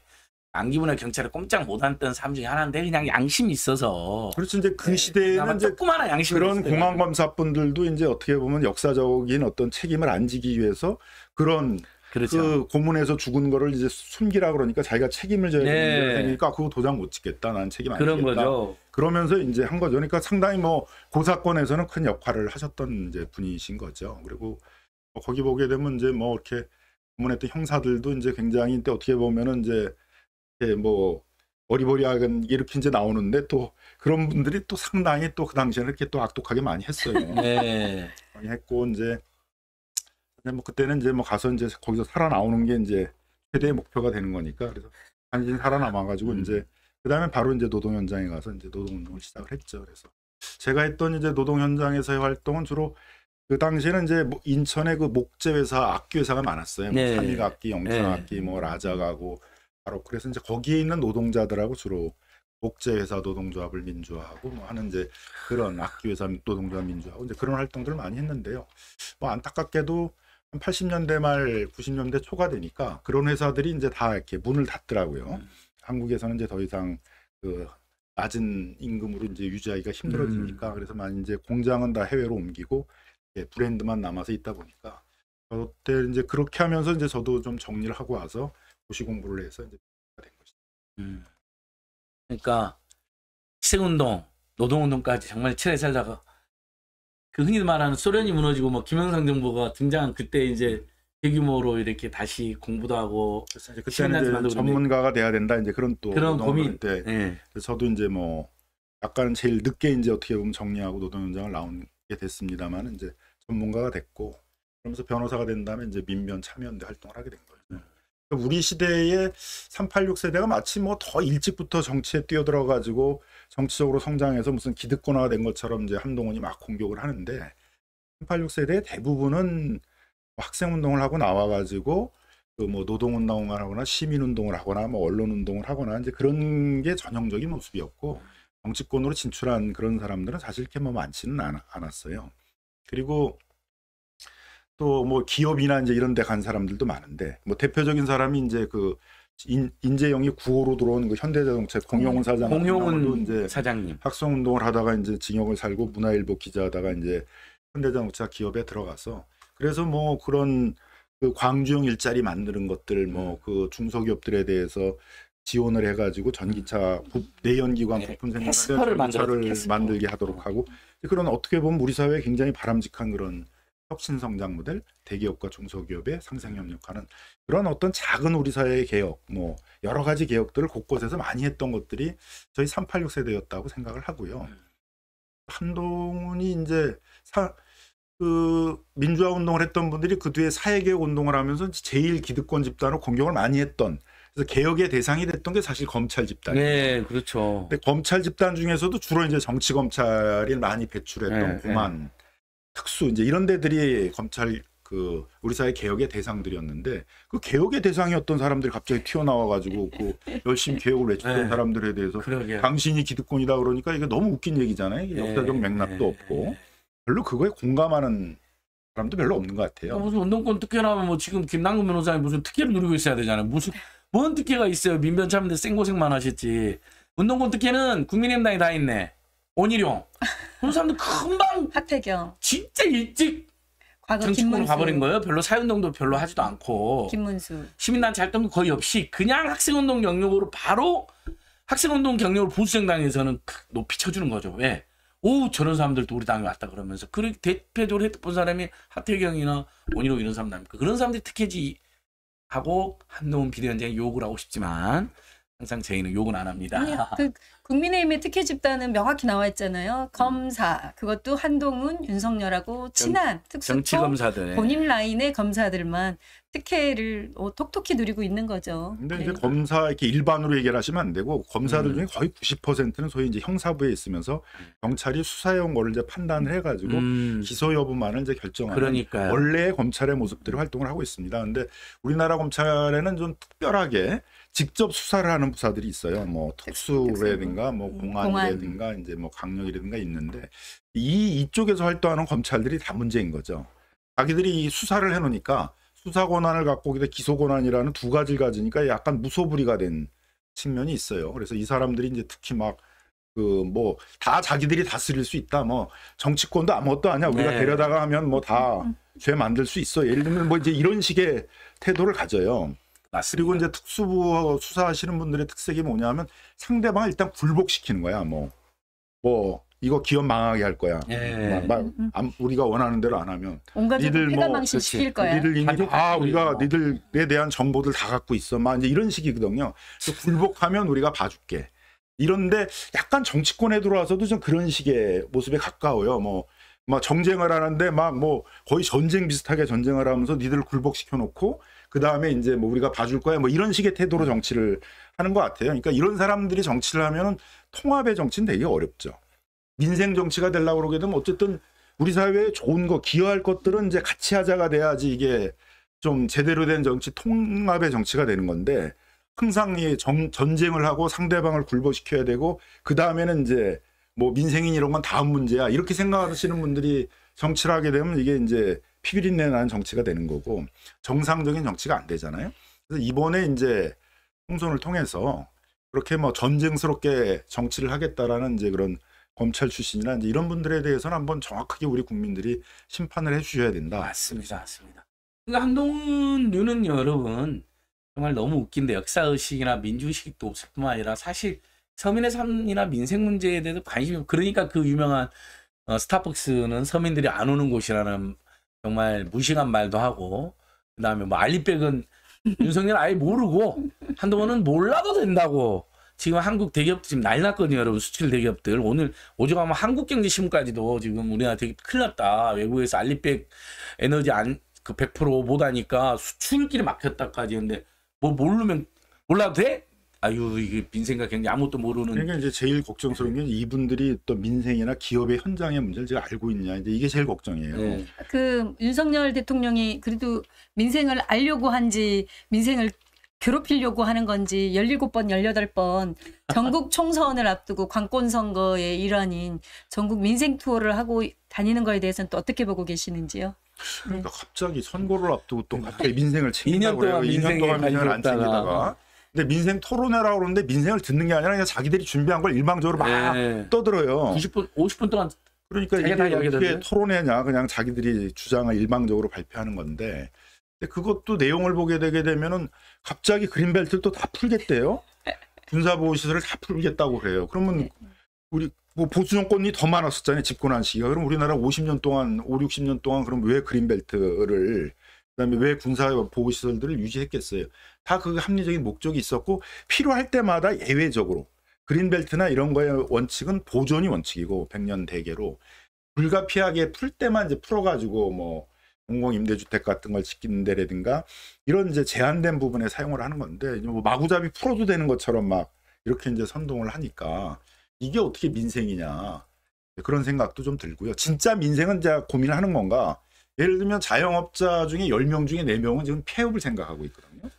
안기문의 경찰을 꼼짝 못했던 사람 중에 하나인데 그냥 양심이 있어서 그렇죠 이제 그 네. 시대에는 이 조그마한 양심 그런 공안 검사분들도 이제 어떻게 보면 역사적인 어떤 책임을 안 지기 위해서 그런 그렇죠. 그 고문에서 죽은 거를 이제 숨기라 그러니까 자기가 책임을 져야 네. 되니까 그거 도장 못 찍겠다. 난 책임 안 그런 지겠다. 거죠. 그러면서 이제 한 거죠. 그러니까 상당히 뭐고사건에서는큰 역할을 하셨던 이제 분이신 거죠. 그리고 뭐 거기 보게 되면 이제 뭐 이렇게 문했던 형사들도 이제 굉장히 이때 어떻게 보면은 이제 뭐 어리버리하게 이렇게 이제 나오는데 또 그런 분들이 또 상당히 또 그 당시에는 이렇게 또 악독하게 많이 했어요. [LAUGHS] 네. 많이 했고 이제 뭐 그때는 이제 뭐 가서 이제 거기서 살아나오는 게 이제 최대의 목표가 되는 거니까 그래서 간신 살아남아가지고 음. 이제 그다음에 바로 이제 노동 현장에 가서 이제 노동 운동을 시작을 했죠. 그래서 제가 했던 이제 노동 현장에서의 활동은 주로 그 당시에는 이제 뭐 인천에 그 목재 회사 악기 회사가 많았어요. 뭐 네. 네. 뭐 삼일악기, 영천악기, 뭐 라자가고 바로 그래서 이제 거기에 있는 노동자들하고 주로 목재 회사 노동조합을 민주화하고 뭐 하는 이제 그런 악기 회사 노동조합 민주화하고 이제 그런 활동들을 많이 했는데요. 뭐 안타깝게도 80년대 말 90년대 초가 되니까 그런 회사들이 이제 다 이렇게 문을 닫더라고요. 음. 한국에서는 이제 더 이상 그 낮은 임금으로 이제 유지하기가 힘들어지니까 음. 그래서 많이 이제 공장은 다 해외로 옮기고 예, 브랜드만 남아서 있다 보니까 그때 이제 그렇게 하면서 이제 저도 좀 정리를 하고 와서 고시 공부를 해서 이제 된 것이죠. 음. 그러니까 희생운동 노동운동까지 정말 친해 살다가 그 흔히 말하는 소련이 무너지고 뭐 김영삼 정부가 등장한 그때 이제 대규모로 이렇게 다시 공부도 하고 그때는 전문가가 돼야 된다 이제 그런 또 그런 고민 때 네. 예. 저도 이제 뭐 약간 제일 늦게 이제 어떻게 보면 정리하고 노동현장을 나오게 됐습니다만 이제 전문가가 됐고 그러면서 변호사가 된 다음에 이제 민변 참여연대 활동을 하게 된 거예요. 네. 음. 우리 시대의 386 세대가 마치 뭐 더 일찍부터 정치에 뛰어들어 가지고 정치적으로 성장해서 무슨 기득권화가 된 것처럼 이제 한동훈이 막 공격을 하는데 386 세대 대부분은 학생운동을 하고 나와가지고 그 뭐 노동운동을 하거나 시민운동을 하거나 뭐 언론운동을 하거나 이제 그런 게 전형적인 모습이었고 정치권으로 진출한 그런 사람들은 사실 이렇게 뭐 많지는 않, 않았어요. 그리고 또 뭐 기업이나 이제 이런 데 간 사람들도 많은데 뭐 대표적인 사람이 이제 그 인, 인재영이 구호로 들어온 그 현대자동차 공용훈 사장 네, 공용훈 이제 사장님 학생 운동을 하다가 이제 징역을 살고 문화일보 기자하다가 이제 현대자동차 기업에 들어가서 그래서 뭐 그런 그 광주형 일자리 만드는 것들 뭐그 음. 중소기업들에 대해서 지원을 해가지고 전기차 음. 내연기관 네. 부품 생산을 전기차를 만들게, 만들게 하도록 음. 하고 그런 어떻게 보면 우리 사회에 굉장히 바람직한 그런 혁신 성장 모델 대기업과 중소기업의 상생 협력하는 그런 어떤 작은 우리 사회의 개혁 뭐 여러 가지 개혁들을 곳곳에서 많이 했던 것들이 저희 386 세대였다고 생각을 하고요. 한동훈이 이제 사, 그 민주화 운동을 했던 분들이 그 뒤에 사회개혁 운동을 하면서 제일 기득권 집단으로 공격을 많이 했던 그래서 개혁의 대상이 됐던 게 사실 검찰 집단이에요. 네, 그렇죠. 근데 검찰 집단 중에서도 주로 이제 정치 검찰이 많이 배출했던 네, 고만 네. 특수 이제 이런 데들이 검찰 그 우리 사회 개혁의 대상들이었는데 그 개혁의 대상이었던 사람들이 갑자기 튀어나와 가지고 그 열심히 개혁을 외쳤던 네. 사람들에 대해서 그러게요. 당신이 기득권이다 그러니까 이게 너무 웃긴 얘기잖아요. 네, 역사적 맥락도 네, 없고. 네. 별로 그거에 공감하는 사람도 별로 없는 것 같아요. 어, 무슨 운동권 특혜라면 뭐 지금 김남근 변호사님 무슨 특혜를 누리고 있어야 되잖아요. 무슨 뭔 특혜가 있어요. 민변 참는데 생고생만 하셨지. 운동권 특혜는 국민의당이 다 있네. 온일용. 그런 사람들 금방 하태경. 진짜 일찍 과거 정치권 가버린 거예요. 별로 사회운동도 별로 하지도 않고. 김문수. 시민단 활동도 거의 없이 그냥 학생운동 경력으로 바로 학생운동 경력을 보수정당에서는 높이 쳐주는 거죠. 왜? 예. 오 저런 사람들도 우리 당에 왔다 그러면서 그렇게 대표적으로 했던 사람이 하태경이나 원희룡 이런 사람 나니까 그런 사람들이 특혜지 하고 한동훈 비대위원장이 욕을 하고 싶지만 항상 제의는 욕은 안 합니다. 그 국민의힘의 특혜 집단은 명확히 나와 있잖아요. 검사 그것도 한동훈, 윤석열하고 친한 특수 검사들 본인 라인의 검사들만 특혜를 어, 톡톡히 누리고 있는 거죠. 근데 이제 그러니까. 검사 이렇게 일반으로 얘기하시면 안 되고 검사들 음. 중에 거의 90%는 소위 이제 형사부에 있으면서 경찰이 수사용온 거를 이제 판단을 해가지고 음. 기소 여부만을 이제 결정하는 그러니까 원래의 검찰의 모습들을 활동을 하고 있습니다. 그런데 우리나라 검찰에는 좀 특별하게 직접 수사를 하는 부사들이 있어요. 뭐 특수라든가 뭐 음, 공안이라든가 공안. 이제 뭐 강력이라든가 있는데 이 이쪽에서 활동하는 검찰들이 다 문제인 거죠. 자기들이 이 수사를 해놓으니까 수사 권한을 갖고 거기다 기소 권한이라는 두 가지를 가지니까 약간 무소불위가 된 측면이 있어요. 그래서 이 사람들이 이제 특히 막 그 뭐 다 자기들이 다스릴 수 있다. 뭐 정치권도 아무것도 아니야. 우리가 네. 데려다가 하면 뭐 다죄 음, 음. 만들 수 있어. 예를 들면 뭐 이제 이런 식의 태도를 가져요. 맞습니다. 그리고 이제 특수부 수사하시는 분들의 특색이 뭐냐면 상대방을 일단 굴복시키는 거야. 뭐뭐 뭐, 이거 기업 망하게 할 거야. 예. 막, 막, 음, 음. 우리가 원하는 대로 안 하면 니들 뭐망신시 거야. 니들 이미 아 우리가 니들에 대한 정보들 다 갖고 있어. 막 이제 이런 식이거든요. 그 굴복하면 우리가 봐줄게. 이런데 약간 정치권에 들어와서도 좀 그런 식의 모습에 가까워요. 뭐, 막 정쟁을 하는데 막 뭐 거의 전쟁 비슷하게 전쟁을 하면서 니들 굴복시켜 놓고 그 다음에 이제 뭐 우리가 봐줄 거야 뭐 이런 식의 태도로 정치를 하는 것 같아요. 그러니까 이런 사람들이 정치를 하면 통합의 정치는 되게 어렵죠. 민생 정치가 되려고 그러게 되면 뭐 어쨌든 우리 사회에 좋은 거 기여할 것들은 이제 같이 하자가 돼야지 이게 좀 제대로 된 정치 통합의 정치가 되는 건데 항상 이 정, 전쟁을 하고 상대방을 굴복시켜야 되고 그 다음에는 이제 뭐 민생인 이런 건 다음 문제야 이렇게 생각하시는 분들이 정치를 하게 되면 이게 이제 피비린내 나는 정치가 되는 거고 정상적인 정치가 안 되잖아요. 그래서 이번에 이제 총선을 통해서 그렇게 뭐 전쟁스럽게 정치를 하겠다라는 이제 그런 검찰 출신이나 이제 이런 분들에 대해서는 한번 정확하게 우리 국민들이 심판을 해주셔야 된다. 맞습니다, 맞습니다. 그러니까 한동훈 류는 여러분 정말 너무 웃긴데 역사 의식이나 민주 의식도 없을 뿐만 아니라 사실 서민의 삶이나 민생 문제에 대해서 관심이 그러니까 그 유명한 어, 스타벅스는 서민들이 안 오는 곳이라는 정말 무식한 말도 하고 그다음에 뭐 알리백은 윤석열 아예 모르고 한동훈은 몰라도 된다고 지금 한국 대기업도 지금 난리 났거든요 여러분 수출 대기업들 오늘 오죽하면 한국경제신문까지도 지금 우리나라 되게 큰일 났다 외국에서 알리백 에너지 안 그100% 못하니까 수출길이 막혔다까지 했는데 뭐 모르면 몰라도 돼? 아유 이게 민생과 경제 아무것도 모르는 그러니까 이제 제일 걱정스러운 게 이분들이 또 민생이나 기업의 현장의 문제를 제가 알고 있냐 이제 이게 제일 걱정이에요. 네. 그 윤석열 대통령이 그래도 민생을 알려고 한지 민생을 괴롭히려고 하는 건지 17번, 18번 전국 총선을 앞두고 관권 선거의 일환인 전국 민생 투어를 하고 다니는 거에 대해서는 또 어떻게 보고 계시는지요? 그러니까 네. 갑자기 선거를 앞두고 또 갑자기 민생을 챙긴다고 그 2년 동안 민생을 안 챙기다가 근데 민생 토론회라고 그러는데 민생을 듣는 게 아니라 그냥 자기들이 준비한 걸 일방적으로 막 네. 떠들어요. 90분, 50분 동안 그러니까 이게 어떻게 토론회냐 그냥 자기들이 주장을 일방적으로 발표하는 건데 근데 그것도 내용을 보게 되게 되면은 갑자기 그린벨트를 또 다 풀겠대요. 군사보호시설을 다 풀겠다고 그래요. 그러면 네. 우리 뭐 보수 정권이 더 많았었잖아요. 집권한 시기가. 그럼 우리나라 50년 동안, 5, 60년 동안 그럼 왜 그린벨트를 그다음에 왜 군사 보호 시설들을 유지했겠어요? 다 그 합리적인 목적이 있었고 필요할 때마다 예외적으로 그린벨트나 이런 거의 원칙은 보존이 원칙이고 백년 대계로 불가피하게 풀 때만 이제 풀어가지고 뭐 공공 임대주택 같은 걸 짓는 데라든가 이런 이제 제한된 부분에 사용을 하는 건데 뭐 마구잡이 풀어도 되는 것처럼 막 이렇게 이제 선동을 하니까 이게 어떻게 민생이냐 그런 생각도 좀 들고요. 진짜 민생은 제가 고민하는 건가 예를 들면 자영업자 중에 10명 중에 4명은 지금 폐업을 생각하고 있거든요.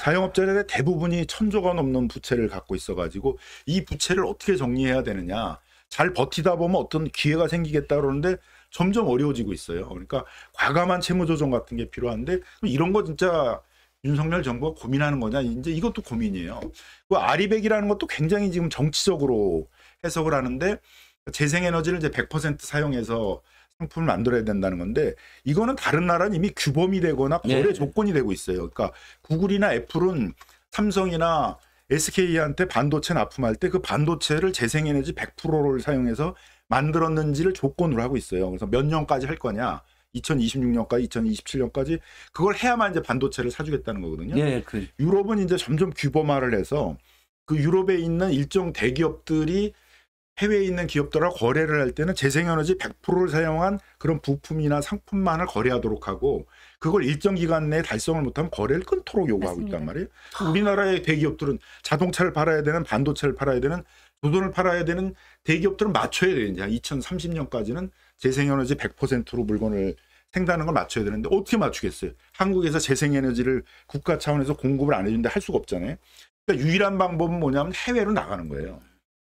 자영업자들의 대부분이 천조가 넘는 부채를 갖고 있어가지고 이 부채를 어떻게 정리해야 되느냐. 잘 버티다 보면 어떤 기회가 생기겠다 그러는데 점점 어려워지고 있어요. 그러니까 과감한 채무 조정 같은 게 필요한데 이런 거 진짜 윤석열 정부가 고민하는 거냐 이제 이것도 고민이에요. 그 아리백이라는 것도 굉장히 지금 정치적으로 해석을 하는데 재생에너지를 이제 100% 사용해서 상품을 만들어야 된다는 건데 이거는 다른 나라는 이미 규범이 되거나 네. 거래 네. 조건이 되고 있어요. 그러니까 구글이나 애플은 삼성이나 SK한테 반도체 납품할 때 그 반도체를 재생에너지 100%를 사용해서 만들었는지를 조건으로 하고 있어요. 그래서 몇 년까지 할 거냐, 2026년까지, 2027년까지 그걸 해야만 이제 반도체를 사주겠다는 거거든요. 네, 그... 유럽은 이제 점점 규범화를 해서 그 유럽에 있는 일정 대기업들이 해외에 있는 기업들하고 거래를 할 때는 재생에너지 100%를 사용한 그런 부품이나 상품만을 거래하도록 하고 그걸 일정 기간 내에 달성을 못하면 거래를 끊도록 요구하고 맞습니다. 있단 말이에요. 아. 우리나라의 대기업들은 자동차를 팔아야 되는 반도체를 팔아야 되는 조선을 팔아야 되는 대기업들은 맞춰야 되는데 2030년까지는 재생에너지 100%로 물건을 생산하는 걸 맞춰야 되는데 어떻게 맞추겠어요? 한국에서 재생에너지를 국가 차원에서 공급을 안 해준다 할 수가 없잖아요. 그러니까 유일한 방법은 뭐냐면 해외로 나가는 거예요.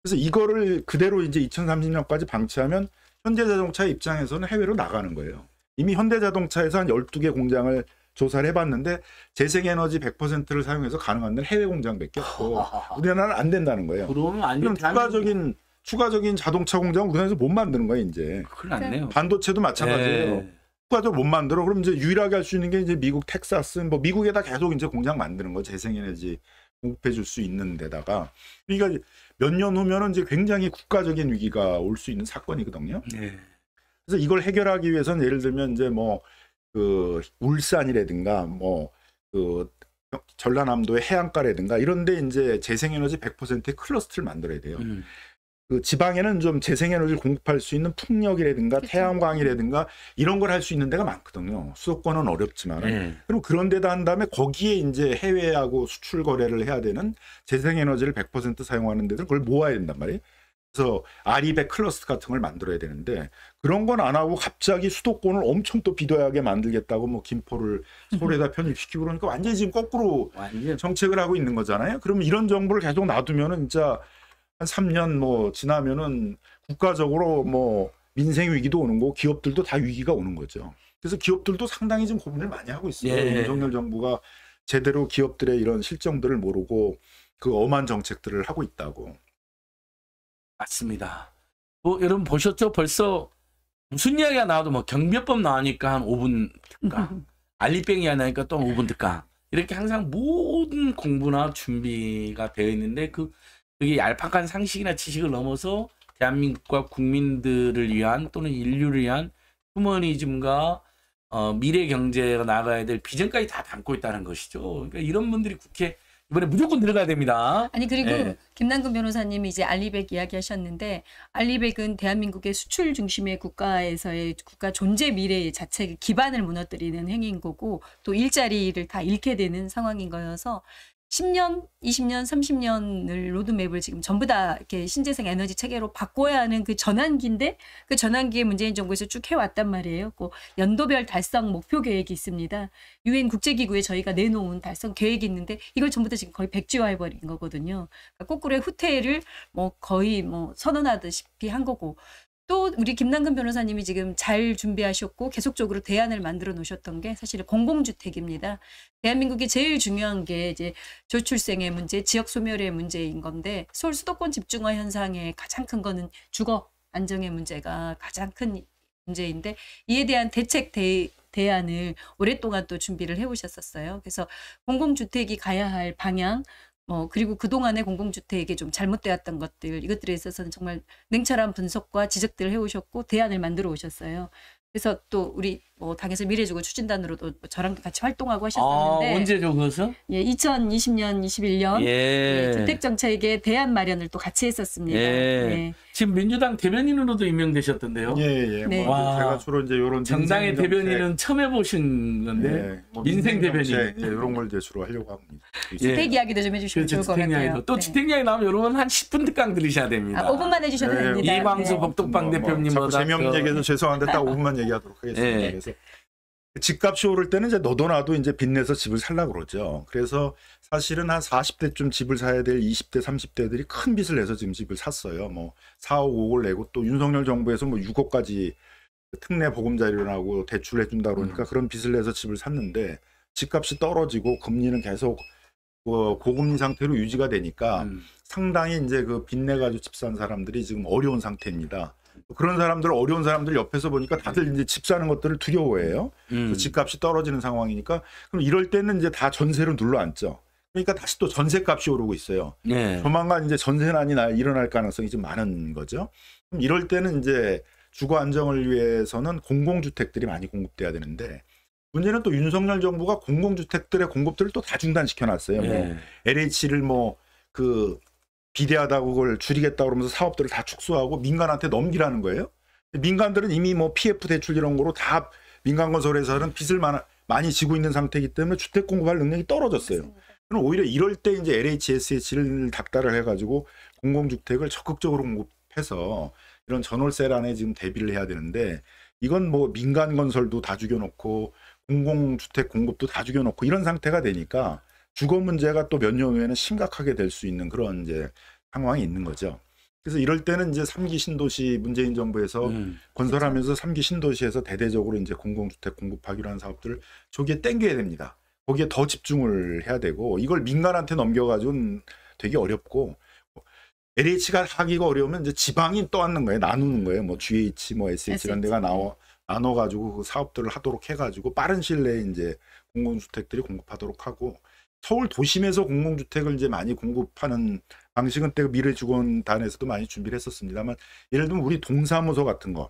그래서 이거를 그대로 이제 2030년까지 방치하면 현대자동차 입장에서는 해외로 나가는 거예요. 이미 현대자동차에서 한 12개 공장을 조사를 해봤는데 재생에너지 100%를 사용해서 가능한 데는 해외 공장밖에 없고 [LAUGHS] 우리나라는 안 된다는 거예요. 그러면 안 그럼 추가적인 추가적인 자동차 공장 우리나라에서 못 만드는 거예요 이제. 아, 큰일 났네요. 반도체도 마찬가지예요. 네. 추가적으로 못 만들어. 그럼 이제 유일하게 할 수 있는 게 이제 미국 텍사스, 뭐 미국에다 계속 이제 공장 만드는 거 재생에너지 공급해 줄 수 있는 데다가 그러니까 몇 년 후면은 이제 굉장히 국가적인 위기가 올 수 있는 사건이거든요. 네. 그래서 이걸 해결하기 위해서는 예를 들면 이제 뭐그 울산이라든가 뭐그 전라남도의 해안가라든가 이런데 이제 재생에너지 100%의 클러스터를 만들어야 돼요. 음. 그 지방에는 좀 재생에너지를 공급할 수 있는 풍력이라든가 그쵸. 태양광이라든가 이런 걸 할 수 있는 데가 많거든요. 수도권은 어렵지만 네. 예. 그럼 그런 데다 한 다음에 거기에 이제 해외하고 수출 거래를 해야 되는 재생에너지를 100% 사용하는 데들 그걸 모아야 된단 말이에요. 그래서 아리백 클러스 같은 걸 만들어야 되는데 그런 건 안 하고 갑자기 수도권을 엄청 또 비도하게 만들겠다고 뭐 김포를 서울에다 [LAUGHS] 편입시키고 그러니까 완전히 지금 거꾸로 완전. 정책을 하고 있는 거잖아요. 그러면 이런 정보를 계속 놔두면은 진짜 한 3년 뭐 지나면은 국가적으로 뭐 민생 위기도 오는 거고 기업들도 다 위기가 오는 거죠. 그래서 기업들도 상당히 좀 고민을 많이 하고 있어요. 예. 윤석열 정부가 제대로 기업들의 이런 실정들을 모르고 그 엄한 정책들을 하고 있다고. 맞습니다. 뭐 여러분 보셨죠? 벌써 무슨 이야기가 나와도 뭐 경비법 나오니까 한 5분 특강, 알리뱅이 나니까 또 5분 특강. 이렇게 항상 모든 공부나 준비가 되어 있는데 그 그게 얄팍한 상식이나 지식을 넘어서 대한민국과 국민들을 위한 또는 인류를 위한 휴머니즘과 어, 미래 경제가 나가야 될 비전까지 다 담고 있다는 것이죠. 그러니까 이런 분들이 국회 이번에 무조건 들어가야 됩니다. 아니 그리고 예. 김남근 변호사님이 이제 알리백 이야기하셨는데 알리백은 대한민국의 수출 중심의 국가에서의 국가 존재 미래 의 자체 기반을 무너뜨리는 행위인 거고 또 일자리를 다 잃게 되는 상황인 거여서 10년, 20년, 30년을 로드맵을 지금 전부 다 이렇게 신재생 에너지 체계로 바꿔야 하는 그 전환기인데 그 전환기에 문재인 정부에서 쭉 해왔단 말이에요. 그 연도별 달성 목표 계획이 있습니다. 유엔 국제기구에 저희가 내놓은 달성 계획이 있는데 이걸 전부 다 지금 거의 백지화해버린 거거든요. 그러니까 꼬꾸의 후퇴를 뭐 거의 뭐선언하듯이한 거고 또 우리 김남근 변호사님이 지금 잘 준비하셨고 계속적으로 대안을 만들어 놓으셨던 게 사실 공공주택입니다. 대한민국이 제일 중요한 게 이제 저출생의 문제, 지역 소멸의 문제인 건데 서울 수도권 집중화 현상의 가장 큰 거는 주거 안정의 문제가 가장 큰 문제인데 이에 대한 대책 대, 대안을 오랫동안 또 준비를 해오셨었어요. 그래서 공공주택이 가야 할 방향, 어, 그리고 그동안의 공공주택에 좀 잘못되었던 것들, 이것들에 있어서는 정말 냉철한 분석과 지적들을 해오셨고, 대안을 만들어 오셨어요. 그래서 또 우리 뭐 당에서 미래지구 추진단으로도 뭐 저랑 같이 활동하고 아, 하셨었는데 아, 언제죠 그것은? 예, 2020년, 21년 예. 예, 주택 정책에 대한 마련을 또 같이 했었습니다. 예. 예. 지금 민주당 대변인으로도 임명되셨던데요. 예, 예. 네. 뭐 와, 제가 주로 이제 이런 정당의 대변인은 처음 해보신 건데 예, 뭐 인생 대변인 이런 걸 이제 주로 하려고 합니다. 주택 예. 이야기도 좀 해주시면 그렇죠, 좋을 것 같아요. 또 네. 주택 이야기 나오면 여러분 한 10분 특강 들으셔야 됩니다. 아, 5분만 해주셔도 네. 됩니다. 이광수 네. 법독방 대표님 뭐, 뭐, 자꾸 뭐 재미없는 그... 얘기해서 죄송한데 딱 5분만 얘기하도록 하겠습니다. 네. 이제 집값이 오를 때는 이제 너도 나도 이제 빚내서 집을 살라 그러죠. 그래서 사실은 한 40대쯤 집을 사야 될 20대, 30대들이 큰 빚을 내서 지금 집을 샀어요. 뭐 4억, 5억을 내고 또 윤석열 정부에서 뭐 6억까지 특례 보금자리로 나고 대출 해준다 그러니까 음. 그런 빚을 내서 집을 샀는데 집값이 떨어지고 금리는 계속 어, 고금리 상태로 유지가 되니까 음. 상당히 이제 그 빚내 가지고 집 산 사람들이 지금 어려운 상태입니다. 그런 사람들 어려운 사람들 옆에서 보니까 다들 음. 이제 집 사는 것들을 두려워해요. 음. 집값이 떨어지는 상황이니까 그럼 이럴 때는 이제 다 전세로 눌러앉죠. 그러니까 다시 또 전세값이 오르고 있어요. 네. 조만간 이제 전세난이 일어날 가능성이 좀 많은 거죠. 그럼 이럴 때는 이제 주거 안정을 위해서는 공공주택들이 많이 공급돼야 되는데 문제는 또 윤석열 정부가 공공주택들의 공급들을 또 다 중단시켜 놨어요. 뭐 네. 뭐 LH를 뭐그 비대하다고 그걸 줄이겠다 그러면서 사업들을 다 축소하고 민간한테 넘기라는 거예요. 민간들은 이미 뭐 PF 대출 이런 거로 다 민간 건설회사는 빚을 많이 지고 있는 상태이기 때문에 주택 공급할 능력이 떨어졌어요. 그럼 오히려 이럴 때 이제 LHS의 를을 닥달을 해가지고 공공주택을 적극적으로 공급해서 이런 전월세란에 지금 대비를 해야 되는데 이건 뭐 민간 건설도 다 죽여놓고 공공주택 공급도 다 죽여놓고 이런 상태가 되니까 주거 문제가 또 몇 년 후에는 심각하게 될 수 있는 그런 이제 상황이 있는 거죠. 그래서 이럴 때는 이제 삼기 신도시 문재인 정부에서 음. 건설하면서 삼기 신도시에서 대대적으로 이제 공공주택 공급하기로 한 사업들을 저기에 땡겨야 됩니다. 거기에 더 집중을 해야 되고 이걸 민간한테 넘겨가지고는 되게 어렵고 LH가 하기가 어려우면 이제 지방이 떠안는 거예요. 나누는 거예요. 뭐 GH, 뭐 SH 이런 데가 나와 나눠 가지고 그 사업들을 하도록 해가지고 빠른 시일 내에 이제 공공주택들이 공급하도록 하고 서울 도심에서 공공주택을 이제 많이 공급하는 방식은 때 미래주권단에서도 많이 준비를 했었습니다만 예를 들면 우리 동사무소 같은 거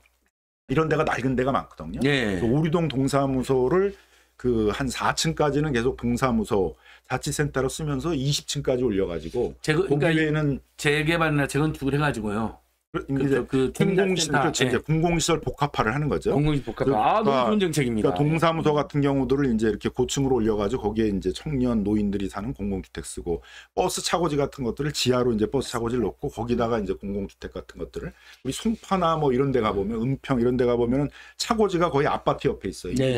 이런 데가 낡은 데가 많거든요. 예. 오리동 동사무소를 그 한 4층까지는 계속 동사무소 자치센터로 쓰면서 20층까지 올려가지고 제거, 그러니까 거기에는 그 재개발이나 재건축을 해가지고요. 임대제 그, 그 공공시설 그렇죠. 예. 공공시설 복합화를 하는 거죠. 공공시 복합화. 아, 너무 그러니까 좋은 정책입니다. 그러니까 동사무소 음. 같은 경우들을 이제 이렇게 고층으로 올려가지고 거기에 이제 청년 노인들이 사는 공공주택 쓰고 버스 차고지 같은 것들을 지하로 이제 버스 차고지를 놓고 거기다가 음. 이제 공공주택 같은 것들을 우리 송파나 뭐 이런 데가 보면 음. 은평 이런 데가 보면 차고지가 거의 아파트 옆에 있어요. 네.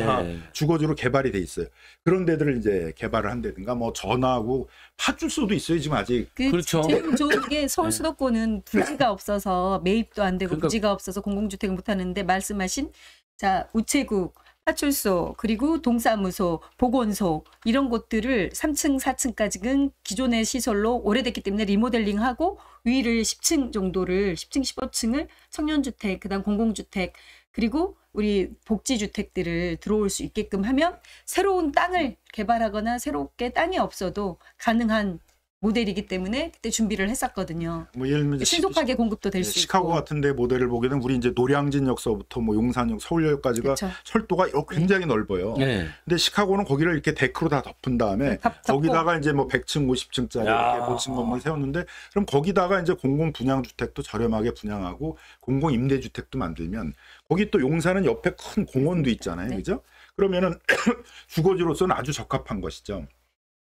주거지로 개발이 돼 있어요. 그런 데들을 이제 개발을 한다든가 뭐 전하고 화파줄수도 있어요 지금 아직. 그, 그렇죠. 지금 좋게 서울 네. 수도권은 부지가 없어서 매입도 안 되고 그러니까, 부지가 없어서 공공주택을 못 하는데 말씀하신 자 우체국 파출소 그리고 동사무소 보건소 이런 곳들을 3층 4층까지는 기존의 시설로 오래됐기 때문에 리모델링하고 위를 10층 정도를 10층 15층을 청년주택 그다음 공공주택 그리고 우리 복지주택들을 들어올 수 있게끔 하면 새로운 땅을 개발하거나 새롭게 땅이 없어도 가능한 모델이기 때문에 그때 준비를 했었거든요. 뭐 예를 들면 신속하게 시, 공급도 될 수 있 예, 시카고 같은데 모델을 보게 되면 우리 이제 노량진역서부터 뭐 용산역, 서울역까지가 그쵸. 설도가 네. 굉장히 네. 넓어요. 네. 근데 시카고는 거기를 이렇게 데크로 다 덮은 다음에 네, 덮, 거기다가 이제 뭐 100층, 50층짜리 이렇게 고층 건물 세웠는데 그럼 거기다가 이제 공공 분양 주택도 저렴하게 분양하고 공공 임대 주택도 만들면 거기 또 용산은 옆에 큰 공원도 있잖아요, 네. 그죠? 그러면은 [CLEARS THROAT] 주거지로서는 아주 적합한 것이죠.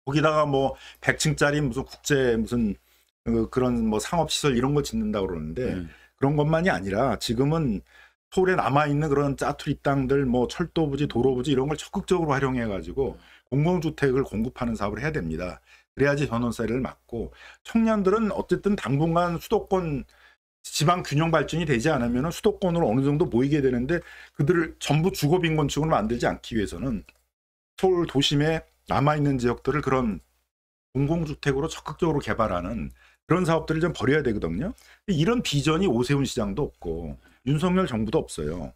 거기다가 뭐 100층짜리 무슨 국제 무슨 그 그런 뭐 상업시설 이런 거 짓는다 그러는데 음. 그런 것만이 아니라 지금은 서울에 남아있는 그런 짜투리 땅들 뭐 철도 부지 도로 부지 이런 걸 적극적으로 활용해 가지고 공공주택을 공급하는 사업을 해야 됩니다 그래야지 전원세를 막고 청년들은 어쨌든 당분간 수도권 지방 균형 발전이 되지 않으면 수도권으로 어느 정도 모이게 되는데 그들을 전부 주거빈 곤층으로 만들지 않기 위해서는 서울 도심에 남아있는 지역들을 그런 공공주택으로 적극적으로 개발하는 그런 사업들을 좀 버려야 되거든요. 이런 비전이 오세훈 시장도 없고 윤석열 정부도 없어요.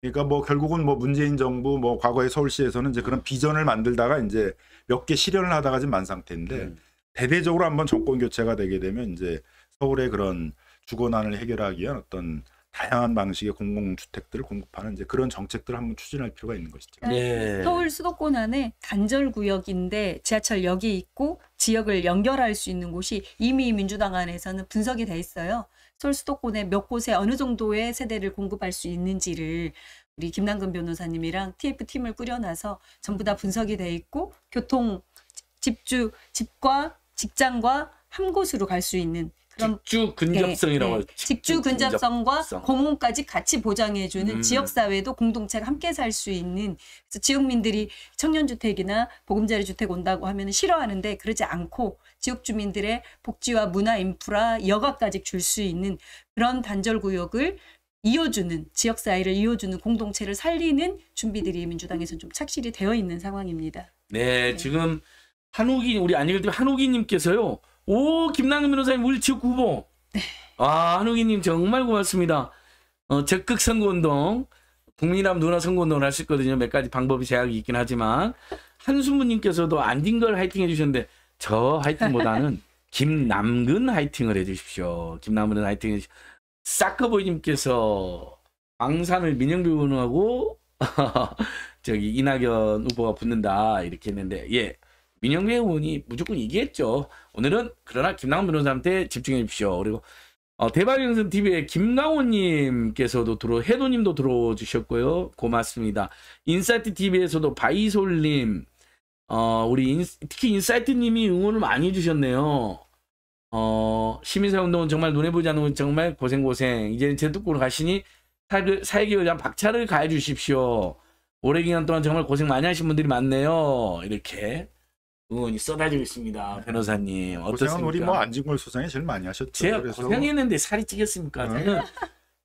그러니까 뭐 결국은 뭐 문재인 정부 뭐 과거에 서울시에서는 이제 그런 비전을 만들다가 이제 몇 개 실현을 하다가 지금 만 상태인데 네. 대대적으로 한번 정권 교체가 되게 되면 이제 서울의 그런 주거난을 해결하기 위한 어떤 다양한 방식의 공공주택들을 공급하는 이제 그런 정책들을 한번 추진할 필요가 있는 것이죠. 네. 그러니까 서울 수도권 안에 단절 구역인데 지하철역이 있고 지역을 연결할 수 있는 곳이 이미 민주당 안에서는 분석이 돼 있어요. 서울 수도권의 몇 곳에 어느 정도의 세대를 공급할 수 있는지를 우리 김남근 변호사님이랑 TF 팀을 꾸려놔서 전부 다 분석이 돼 있고 교통 집주 집과 직장과 한 곳으로 갈 수 있는 그 직주 근접성이라고 네, 네. 직주 근접성과 근접성. 공헌까지 같이 보장해주는 음. 지역사회도 공동체가 함께 살 수 있는 그래서 지역민들이 청년주택이나 보금자리 주택 온다고 하면 싫어하는데 그러지 않고 지역 주민들의 복지와 문화 인프라 여가까지 줄 수 있는 그런 단절 구역을 이어주는 지역사회를 이어주는 공동체를 살리는 준비들이 민주당에서 좀 착실히 되어 있는 상황입니다. 네, 네. 지금 한우기 우리 안일대 한우기님께서요 오 김남근 변호사님 우리 지역 후보. 네. 아 한웅이님 정말 고맙습니다. 어, 적극 선거운동 국민의힘 누나 선거운동을 하셨거든요. 몇 가지 방법이 제약이 있긴 하지만 한순부님께서도 안딘걸 화이팅 해주셨는데 저 화이팅보다는 [LAUGHS] 김남근 화이팅을 해주십시오. 김남근 화이팅 해 사커보이님께서 왕산을 민영비 의원하고 [LAUGHS] 저기 이낙연 후보가 붙는다 이렇게 했는데 예 민영배 의원이 무조건 이기했죠 오늘은 그러나 김남훈 변호사한테 집중해 주십시오. 그리고 어, 대박연선 t v 에김나원님께서도 들어, 해도님도 들어주셨고요. 고맙습니다. 인사이트 TV에서도 바이솔님, 어, 우리 인, 특히 인사이트님이 응원을 많이 해주셨네요. 어, 시민사 회 운동은 정말 눈에 보지 않는 정말 고생 고생. 이제는 제도권으로 가시니 사회에 의장 박차를 가해 주십시오. 오래 기간 동안 정말 고생 많이 하신 분들이 많네요. 이렇게 응원이 쏟아지고 있습니다. 네, 변호사님 어떻습니까? 우리 뭐 안진골 소장이 제일 많이 하셨죠. 제가 그래서... 고생했는데 살이 찌겠습니까? 응. 네. 저는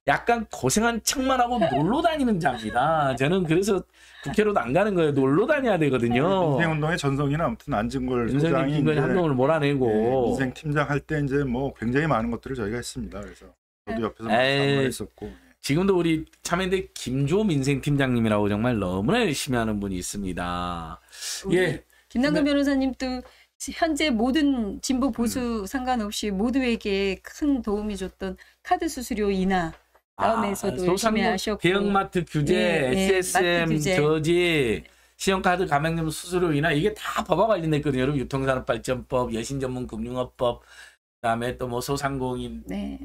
약간 고생한 척만 하고 놀러 다니는 자입니다. 저는 그래서 국회로도 안 가는 거예요. 놀러 다녀야 되거든요. 인생운동의 네, 전성이는 아무튼 안진걸 소장이 이제 한동을 몰아내고 예, 인생 팀장 할 때 이제 뭐 굉장히 많은 것들을 저희가 했습니다. 그래서 저도 옆에서 참관했었고 지금도 우리 참여대 김조민 생 팀장님이라고 정말 너무나 열심히 하는 분이 있습니다. 예. 김남근 네. 변호사님도 현재 모든 진보 보수 음. 상관없이 모두에게 큰 도움이 줬던 카드 수수료 인하 다음에서도 아, 열 하셨고 대형마트 규제, 네, CSM 네, 규제. 저지 신용카드 가맹점 수수료 인하 이게 다 법과 관련돼 있거든요. 여러분 유통산업발전법, 여신전문금융업법 그다음에 또뭐 소상공인 네.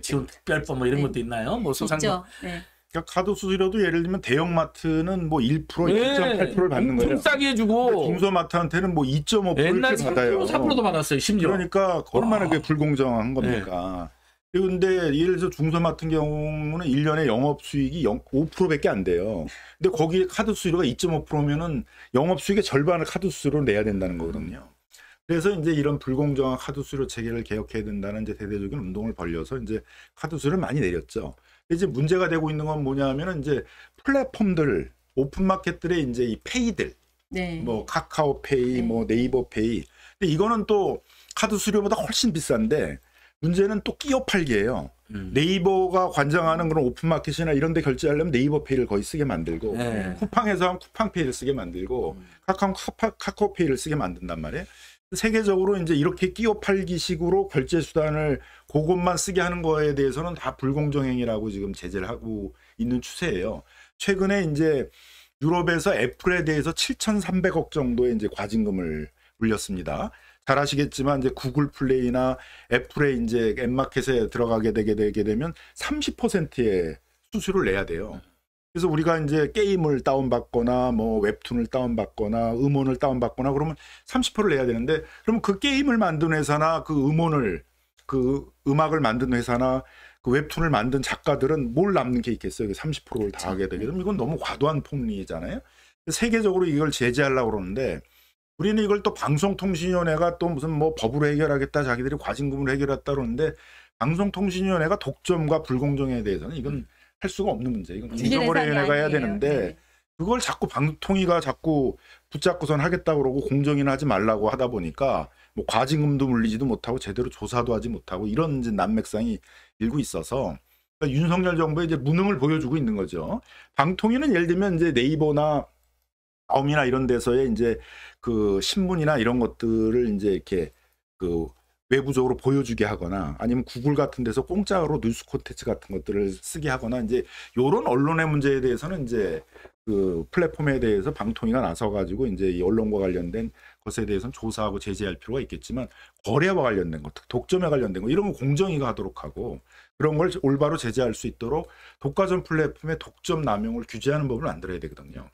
지원 특별법 뭐 이런 네. 것도 있나요? 뭐 소상공 네. 그러니까 카드 수수료도 예를 들면 대형마트는 뭐 1%, 네. 1.8%를 받는 거예요. 좀 싸게 해주고 중소마트한테는 뭐2.5% 옛날 받아요. 4%도 받았어요. 심지어. 그러니까 얼마나 아. 그게 불공정한 겁니까? 네. 근데 예를 들어 서 중소마트 같 경우는 1년에 영업 수익이 5%밖에 안 돼요. 근데 거기에 카드 수수료가 2.5%면은 영업 수익의 절반을 카드 수수료로 내야 된다는 거거든요. 그래서 이제 이런 불공정한 카드 수료 체계를 개혁해야 된다는 이제 대대적인 운동을 벌려서 이제 카드 수를 많이 내렸죠. 이제 문제가 되고 있는 건 뭐냐면은 이제 플랫폼들 오픈 마켓들의 이제 이 페이들 네. 뭐 카카오페이 네. 뭐 네이버페이 근데 이거는 또 카드 수료보다 훨씬 비싼데 문제는 또 끼어 팔기예요. 음. 네이버가 관장하는 그런 오픈마켓이나 이런 데 결제하려면 네이버페이를 거의 쓰게 만들고 네. 쿠팡에서 한 쿠팡페이를 쓰게 만들고 음. 카카오, 카카오페이를 쓰게 만든단 말이에요. 세계적으로 이제 이렇게 끼워 팔기식으로 결제 수단을 그것만 쓰게 하는 거에 대해서는 다 불공정행위라고 지금 제재를 하고 있는 추세예요. 최근에 이제 유럽에서 애플에 대해서 7,300억 정도의 이제 과징금을 물렸습니다. 잘 아시겠지만 이제 구글 플레이나 애플의 이제 앱마켓에 들어가게 되게 되게 되면 30%의 수수료를 내야 돼요. 그래서 우리가 이제 게임을 다운받거나 뭐 웹툰을 다운받거나 음원을 다운받거나 그러면 30%를 내야 되는데 그러면 그 게임을 만든 회사나 그 음원을 그 음악을 만든 회사나 그 웹툰을 만든 작가들은 뭘 남는 게 있겠어요? 30%를 다 하게 되게 되면 이건 너무 과도한 폭리잖아요. 세계적으로 이걸 제재하려고 그러는데 우리는 이걸 또 방송통신위원회가 또 무슨 뭐 법으로 해결하겠다 자기들이 과징금을 해결했다 그러는데 방송통신위원회가 독점과 불공정에 대해서는 이건 음. 할 수가 없는 문제. 이건 공정거래 음. 위원회가 해야 되는데 네. 그걸 자꾸 방통위가 자꾸 붙잡고선 하겠다고 그러고 공정이나 하지 말라고 하다 보니까 뭐 과징금도 물리지도 못하고 제대로 조사도 하지 못하고 이런 이제 난맥상이 일고 있어서 그러니까 윤석열 정부의 이제 무능을 보여주고 있는 거죠. 방통위는 예를 들면 이제 네이버나 아움이나 이런 데서의 이제 그 신문이나 이런 것들을 이제 이렇게 그 외부적으로 보여주게 하거나 아니면 구글 같은 데서 공짜로 뉴스 콘텐츠 같은 것들을 쓰게 하거나 이제 요런 언론의 문제에 대해서는 이제 그 플랫폼에 대해서 방통위가 나서 가지고 이제 이 언론과 관련된 것에 대해서는 조사하고 제재할 필요가 있겠지만 거래와 관련된 것, 독점에 관련된 거 이런 거 공정위가 하도록 하고 그런 걸 올바로 제재할 수 있도록 독과점 플랫폼의 독점 남용을 규제하는 법을 만들어야 되거든요.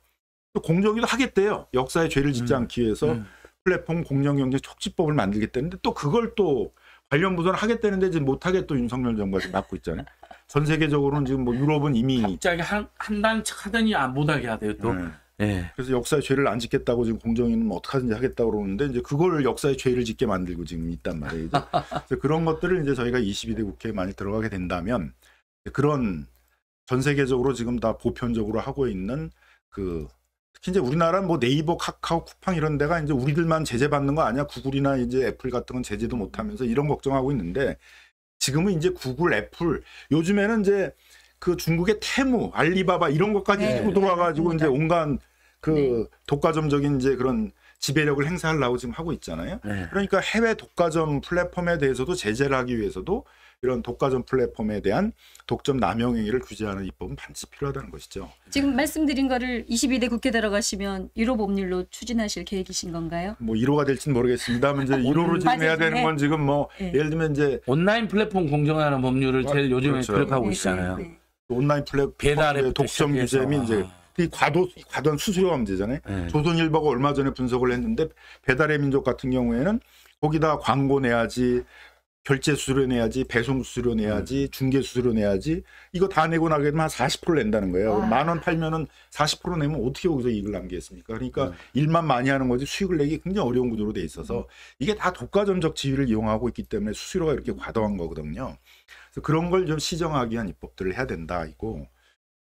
공정위도 하겠대요. 역사의 죄를 짓지 음. 않기 위해서 음, 음. 플랫폼 공정경제 촉진법을 만들겠다는데 또 그걸 또 관련 부서는 하겠다는데 지금 못하게 또 윤석열 정부가 지금 막고 있잖아요. 전 세계적으로는 지금 뭐 유럽은 이미 갑자기 한 한단측 하더니 안 아, 못하게 하대요 또. 네. 네. 그래서 역사의 죄를 안 짓겠다고 지금 공정위는 뭐 어떻게든지 하겠다고 그러는데 이제 그걸 역사의 죄를 짓게 만들고 지금 있단 말이에요. 그래서 그런 것들을 이제 저희가 22대 국회에 많이 들어가게 된다면 그런 전 세계적으로 지금 다 보편적으로 하고 있는 그 이제 우리나라는 뭐 네이버, 카카오, 쿠팡 이런 데가 이제 우리들만 제재받는 거 아니야? 구글이나 이제 애플 같은 건 제재도 못 하면서 이런 걱정하고 있는데 지금은 이제 구글, 애플 요즘에는 이제 그 중국의 테무, 알리바바 이런 것까지 네, 들어와가지고 네. 이제 온갖 그 네. 독과점적인 이제 그런 지배력을 행사하려고 지금 하고 있잖아요. 네. 그러니까 해외 독과점 플랫폼에 대해서도 제재를 하기 위해서도 이런 독과점 플랫폼에 대한 독점 남용 행위를 규제하는 입법은 반드시 필요하다는 것이죠. 지금 말씀드린 거를 22대 국회 들어가시면 1호 법률로 추진하실 계획이신 건가요? 뭐 1호가 될지는 모르겠습니다만 이제 1호로 음, 지금 해야 되는 네. 건 지금 뭐 네. 예를 들면 이제 온라인 플랫폼 공정하는 법률을 아, 제일 요즘에 그렇죠. 노력하고 네, 있잖아요. 네. 네. 온라인 플랫폼의 그 독점 규제 및 이제 이 과도 과도한 수수료 범죄잖아요. 네. 조선일보가 얼마 전에 분석을 했는데 배달의 민족 같은 경우에는 거기다 광고 내야지 결제 수수료 내야지, 배송 수수료 내야지, 음. 중개 수수료 내야지. 이거 다 내고 나게 되면 한40% 낸다는 거예요. 아. 만원 팔면은 40% 내면 어떻게 여기서 이익을 남기겠습니까? 그러니까 음. 일만 많이 하는 거지 수익을 내기 굉장히 어려운 구조로 돼 있어서 음. 이게 다 독과점적 지위를 이용하고 있기 때문에 수수료가 이렇게 과도한 거거든요. 그래서 그런 걸 좀 시정하기 위한 입법들을 해야 된다 이고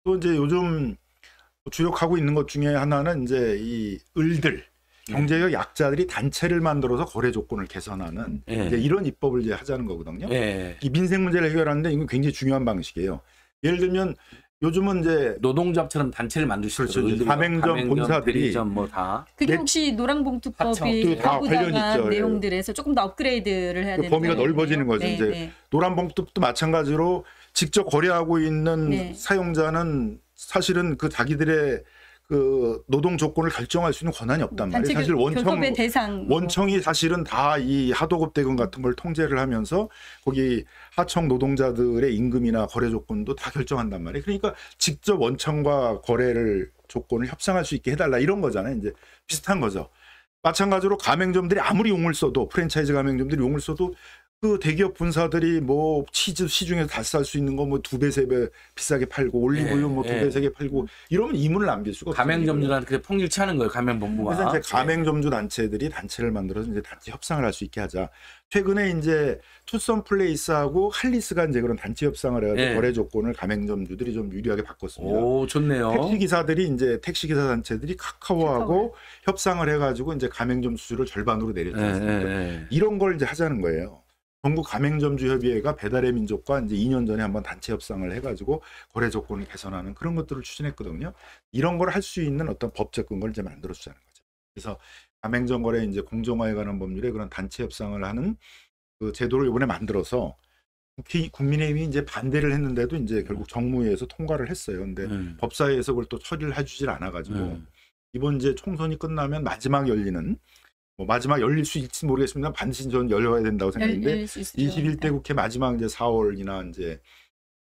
또 이제 요즘 주력하고 있는 것 중에 하나는 이제 이 을들 예. 경제적 약자들이 단체를 만들어서 거래 조건을 개선하는 예. 이제 이런 입법을 이제 하자는 거거든요. 예. 이 민생 문제를 해결하는데 이건 굉장히 중요한 방식이에요. 예를 들면 요즘은 이제 노동조처럼 단체를 만들 수죠 그렇죠. 가맹점, 본사들이 뭐다 그게 혹시 노랑봉투법이 관련 있 예. 내용들에서 조금 더 업그레이드를 해야 되는 그 범위가 넓어지는 거죠. 네, 이제 네. 노란봉투법도 마찬가지로 직접 거래하고 있는 네. 사용자는 사실은 그 자기들의 그 노동 조건을 결정할 수 있는 권한이 없단 말이에요. 사실 원청 원청이 사실은 다 이 하도급 대금 같은 걸 통제를 하면서 거기 하청 노동자들의 임금이나 거래 조건도 다 결정한단 말이에요. 그러니까 직접 원청과 거래를 조건을 협상할 수 있게 해달라 이런 거잖아요. 이제 비슷한 거죠. 마찬가지로 가맹점들이 아무리 용을 써도 프랜차이즈 가맹점들이 용을 써도 그 대기업 분사들이뭐 치즈 시중에서 다시 살수 있는 거 뭐 두 배 세 배 비싸게 팔고 올리브유 예, 뭐두 예. 배 세개 예. 팔고 이러면 이문을 남길 수가 없어요. 가맹점주단 그래 폭일치하는 거예요. 가맹본부가. 그래서 이제 예. 가맹점주 단체들이 단체를 만들어서 이제 단체 협상을 할 수 있게 하자. 최근에 이제 투썸 플레이스하고 할리스가 이제 그런 단체 협상을 해가지고 예. 거래 조건을 가맹점주들이 좀 유리하게 바꿨습니다. 오 좋네요. 택시 기사들이 이제 택시 기사 단체들이 카카오하고 협상을 해가지고 이제 가맹점 수수료를 절반으로 내렸지 않습니까? 이런 걸 이제 하자는 거예요. 전국 가맹점주협의회가 배달의 민족과 이제 2년 전에 한번 단체 협상을 해가지고 거래 조건을 개선하는 그런 것들을 추진했거든요. 이런 걸 할 수 있는 어떤 법적 근거를 이제 만들어 주자는 거죠. 그래서 가맹점거래 이제 공정화에 관한 법률에 그런 단체 협상을 하는 그 제도를 이번에 만들어서 국민의힘이 이제 반대를 했는데도 이제 결국 정무위에서 통과를 했어요. 근데 음. 네. 법사위에서 그걸 또 처리를 해주질 않아가지고 음. 이번 이제 총선이 끝나면 마지막 열리는 뭐 마지막 열릴 수 있을지 모르겠습니다. 반드시 저는 열려야 된다고 생각했는데 21대 국회 마지막 이제 4월이나 이제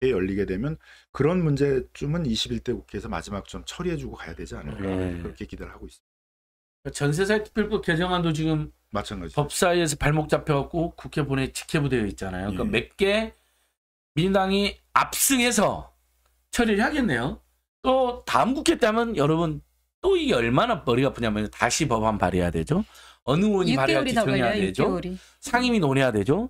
열리게 되면 그런 문제쯤은 21대 국회에서 마지막 좀 처리해주고 가야 되지 않을까 네. 그렇게 기대를 하고 있습니다. 전세사 특별법 개정안도 지금 마찬가지 법사위에서 발목 잡혀갖고 국회 본회 직회부되어 있잖아요. 그러니까 예. 몇개 민당이 압승해서 처리를 하겠네요. 또 다음 국회 때면 여러분 또 이게 얼마나 머리가 아프냐면 다시 법안 발의해야 되죠. 어느 의원이 발의할지 정해야 되죠. 상임위 논해야 되죠.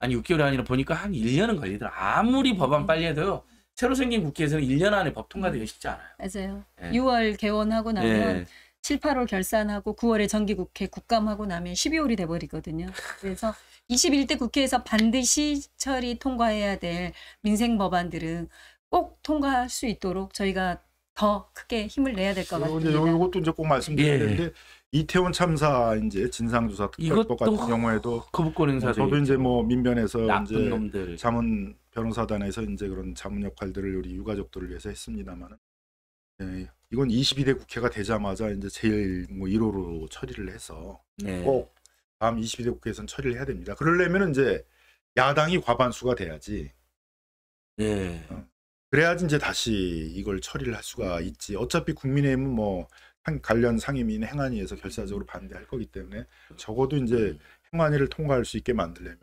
아니 6개월이 아니라 보니까 한 1년은 걸리더라. 아무리 법안 빨리 해도요. 새로 생긴 국회에서는 1년 안에 법 통과되기 쉽지 않아요. 맞아요. 예. 6월 개원하고 나면 예. 7, 8월 결산하고 9월에 정기국회 국감하고 나면 12월이 돼버리거든요. 그래서 21대 국회에서 반드시 처리 통과해야 될 민생 법안들은 꼭 통과할 수 있도록 저희가 더 크게 힘을 내야 될것 어, 같습니다. 이것도 이제 꼭 말씀드려야 예. 되는데 예. 이태원 참사 이제 진상조사 특별법 같은 경우에도 거부권 행사 저도 이제 뭐 민변에서 이제 놈들. 자문 변호사단에서 이제 그런 자문 역할들을 우리 유가족들을 위해서 했습니다만 네, 예, 이건 22대 국회가 되자마자 이제 제일 뭐 1호로 처리를 해서 네. 꼭 다음 22대 국회에선 처리를 해야 됩니다. 그러려면 이제 야당이 과반수가 돼야지. 네. 어. 그래야지 이제 다시 이걸 처리를 할 수가 있지. 어차피 국민의힘은 뭐 관련 상임위인 행안위에서 결사적으로 반대할 거기 때문에 적어도 이제 네. 행안위를 통과할 수 있게 만들려면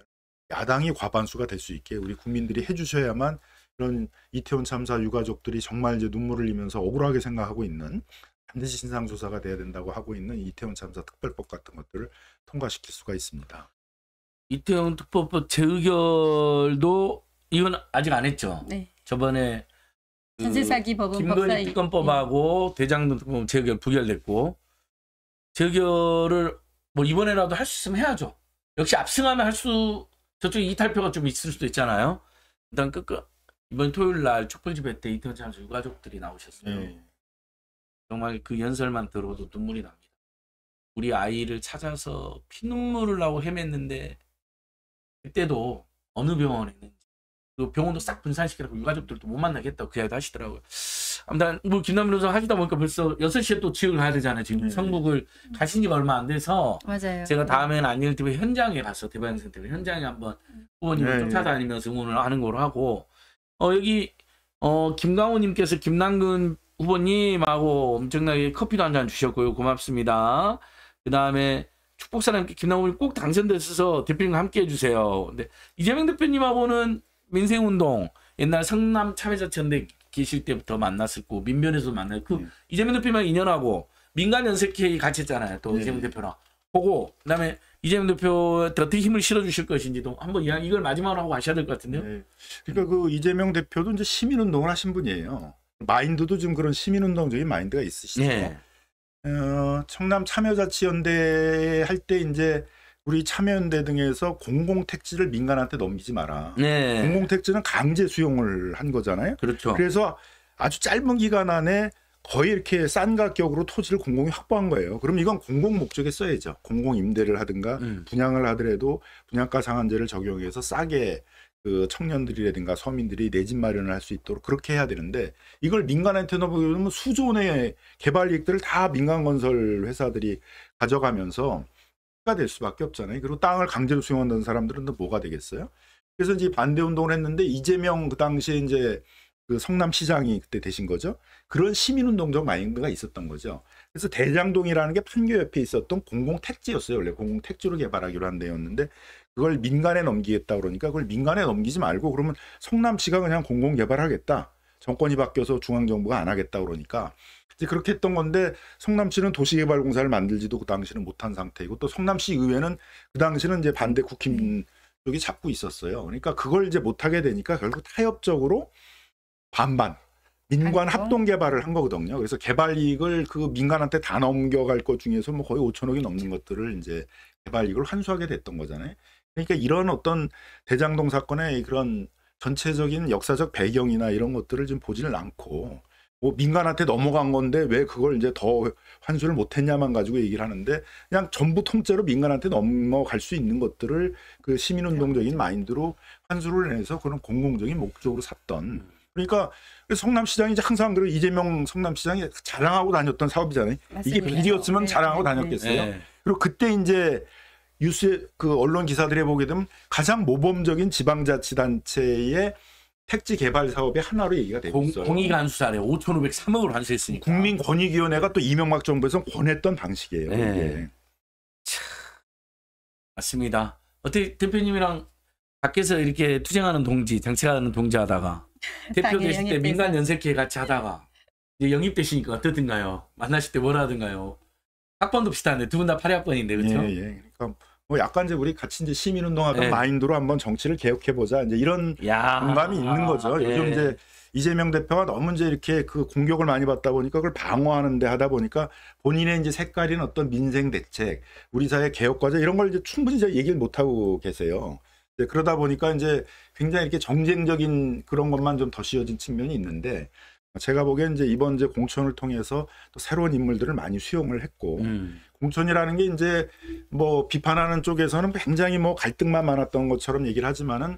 야당이 과반수가 될 수 있게 우리 국민들이 해주셔야만 이런 이태원 참사 유가족들이 정말 이제 눈물을 흘리면서 억울하게 생각하고 있는 반드시 신상조사가 돼야 된다고 하고 있는 이태원 참사 특별법 같은 것들을 통과시킬 수가 있습니다. 이태원 특법 재의결도 이건 아직 안 했죠. 네. 저번에 전세 사기 법은 김건희 법사위. 특검법하고 대장동법 재결 부결됐고 재결을 뭐 이번에라도 할 수 있으면 해야죠. 역시 압승하면 할 수저쪽 이탈표가 좀 있을 수도 있잖아요. 일단 끝끝 이번 토요일 날 촛불 집회 때 이태원 참수 유가족들이 나오셨어요. 네. 정말 그 연설만 들어도 눈물이 납니다. 우리 아이를 찾아서 피눈물을 나고 헤맸는데 그때도 어느 병원에 는그 병원도 싹 분산시키라고 유가족들도 못 만나겠다고 그 이야기 하시더라고요. 아무튼 뭐 김남일 변호사 하시다 보니까 벌써 6시에 또 지역을 가야 되잖아요. 지금 네. 성북을 가신 지가 얼마 안 돼서 맞아요. 제가 다음에는 안일 TV 현장에 가서 대변센터 현장에 한번 후보님을 네. 쫓아다니면서 응원을 하는 걸로 하고 어 여기 어 김강호님께서 김남근 후보님하고 엄청나게 커피도 한 잔 주셨고요. 고맙습니다. 그 다음에 축복사람 김남호님 꼭 당선됐어서 대표님과 함께 해주세요. 근데 이재명 대표님하고는 민생운동 옛날 성남 참여자치연대 계실 때부터 만났었고 민변에서 만났고 네. 이재명 대표만 인연하고 민간연색회의 같이 했잖아요. 또 네. 이재명 대표랑 보고 그다음에 이재명 대표 어떻게 힘을 실어주실 것인지도 한번 이걸 마지막으로 하고 가셔야 될 것 같은데요. 네. 그러니까 그 이재명 대표도 이제 시민운동을 하신 분이에요. 마인드도 좀 그런 시민운동적인 마인드가 있으시죠. 네. 어, 청남 참여자치연대 할 때 이제 우리 참여연대 등에서 공공택지를 민간한테 넘기지 마라. 네. 공공택지는 강제 수용을 한 거잖아요. 그렇죠. 그래서 아주 짧은 기간 안에 거의 이렇게 싼 가격으로 토지를 공공이 확보한 거예요. 그럼 이건 공공 목적에 써야죠. 공공 임대를 하든가 음. 분양을 하더라도 분양가 상한제를 적용해서 싸게 그 청년들이라든가 서민들이 내 집 마련을 할 수 있도록 그렇게 해야 되는데 이걸 민간한테 넘어면 수조원의 개발 이익들을 다 민간 건설 회사들이 가져가면서 될 수밖에 없잖아요. 그리고 땅을 강제로 수용한다는 사람들은 또 뭐가 되겠어요? 그래서 이제 반대 운동을 했는데 이재명 그 당시에 이제 그 성남시장이 그때 되신 거죠. 그런 시민운동적 마인드가 있었던 거죠. 그래서 대장동이라는 게 판교 옆에 있었던 공공택지였어요. 원래 공공택지로 개발하기로 한 데였는데 그걸 민간에 넘기겠다 그러니까 그걸 민간에 넘기지 말고 그러면 성남시가 그냥 공공개발하겠다. 정권이 바뀌어서 중앙정부가 안 하겠다 그러니까 이제 그렇게 했던 건데 성남시는 도시개발공사를 만들지도 그 당시는 못한 상태이고 또 성남시 의회는 그 당시는 이제 반대 국힘 음. 쪽이 잡고 있었어요. 그러니까 그걸 이제 못하게 되니까 결국 타협적으로 반반 민관 합동 개발을 한 거거든요. 그래서 개발 이익을 그 민간한테 다 넘겨갈 것 중에서 뭐 거의 5천억이 넘는 것들을 이제 개발 이익을 환수하게 됐던 거잖아요. 그러니까 이런 어떤 대장동 사건의 그런 전체적인 역사적 배경이나 이런 것들을 좀 보지는 않고 뭐 민간한테 넘어간 건데 왜 그걸 이제 더 환수를 못했냐만 가지고 얘기를 하는데 그냥 전부 통째로 민간한테 넘어갈 수 있는 것들을 그 시민운동적인 마인드로 환수를 해서 그런 공공적인 목적으로 샀던 그러니까 그 성남시장이 이제 항상 그 이재명 성남시장이 자랑하고 다녔던 사업이잖아요. 맞습니다. 이게 비리였으면 네. 자랑하고 네, 네. 다녔겠어요. 네. 그리고 그때 이제 뉴스 그 언론 기사들에 보게 되면 가장 모범적인 지방자치단체의 택지 개발 사업의 하나로 얘기가 되어요 공익 안수사래 5,503억을 안수했으니까. 국민권익위원회가 또 이명박 정부에서 권했던 방식이에요. 네. 이 맞습니다. 어떻게 대표님이랑 밖에서 이렇게 투쟁하는 동지, 정책하는 동지 하다가 [LAUGHS] 대표 되실 때 민간 연색회 같이 하다가 이제 영입되시니까 어떻든가요? 만나실 때 뭐라 든가요 학번도 비슷한데 두 분다 8학번인데 그렇죠? 예, 예. 그러니까 뭐 약간 이제 우리 같이 이제 시민운동 하던 네. 마인드로 한번 정치를 개혁해보자 이제 이런 공감이 있는 거죠. 네. 요즘 이제 이재명 대표가 너무 이제 이렇게 그 공격을 많이 받다 보니까 그걸 방어하는데 하다 보니까 본인의 이제 색깔인 어떤 민생 대책, 우리 사회 개혁 과제 이런 걸 이제 충분히 이제 얘기를 못 하고 계세요. 그러다 보니까 이제 굉장히 이렇게 정쟁적인 그런 것만 좀 더 씌워진 측면이 있는데 제가 보기엔 이제 이번 이제 공천을 통해서 또 새로운 인물들을 많이 수용을 했고 음. 공천이라는 게 이제 뭐 비판하는 쪽에서는 굉장히 뭐 갈등만 많았던 것처럼 얘기를 하지만은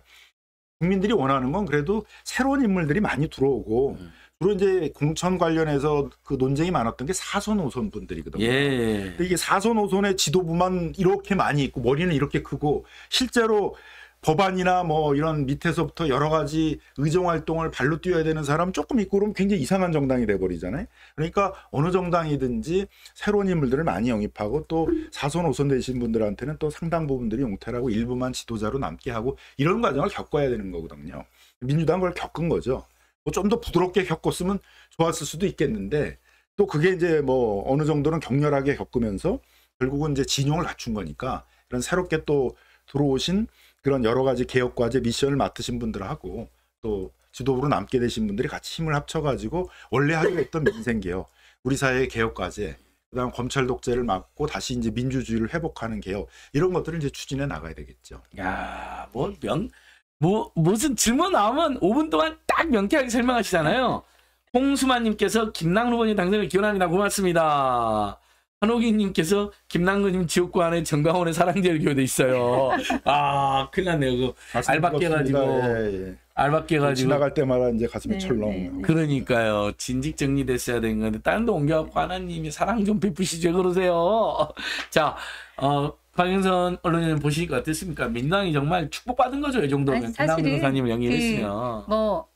국민들이 원하는 건 그래도 새로운 인물들이 많이 들어오고 음. 주로 이제 공천 관련해서 그 논쟁이 많았던 게 사선 오선 분들이거든요. 예, 근데 이게 사선 오선의 지도부만 이렇게 많이 있고 머리는 이렇게 크고 실제로 법안이나 뭐 이런 밑에서부터 여러 가지 의정 활동을 발로 뛰어야 되는 사람 조금 있고 그러면 굉장히 이상한 정당이 돼 버리잖아요. 그러니까 어느 정당이든지 새로운 인물들을 많이 영입하고 또 사선 오선 되신 분들한테는 또 상당 부분들이 용태라고 일부만 지도자로 남게 하고 이런 과정을 겪어야 되는 거거든요. 민주당 그걸 겪은 거죠. 뭐 좀 더 부드럽게 겪었으면 좋았을 수도 있겠는데 또 그게 이제 뭐 어느 정도는 격렬하게 겪으면서 결국은 이제 진용을 갖춘 거니까 이런 새롭게 또 들어오신 그런 여러 가지 개혁 과제 미션을 맡으신 분들하고 또 지도부로 남게 되신 분들이 같이 힘을 합쳐가지고 원래 하기로 했던 민생 개혁, 우리 사회의 개혁 과제, 그다음 검찰 독재를 막고 다시 이제 민주주의를 회복하는 개혁 이런 것들을 이제 추진해 나가야 되겠죠. 야, 뭐명뭐 뭐, 무슨 질문 나오면 5분 동안 딱 명쾌하게 설명하시잖아요. 홍수만님께서 김낭루 의원이 당선을 기원합니다. 고맙습니다. 한옥이님께서 김남근님 지옥구 안에 정강원의 사랑제일 교회 돼 있어요. [LAUGHS] 아 큰일 났네요. 예, 예. 그 알바 깨가지고 알바 깨가지고 지나갈 때마다 이제 가슴이 네, 철렁. 네, 네. 그러니까요. 진직 정리됐어야 된 건데 다른 데 옮겨갖고 하나님이 사랑 좀 베푸시죠 그러세요. [LAUGHS] 자, 어, 박영선 언론인 보시니까 어땠습니까? 민당이 정말 축복받은 거죠 이 정도면 민니김남사님을 영입했으면. 그, 뭐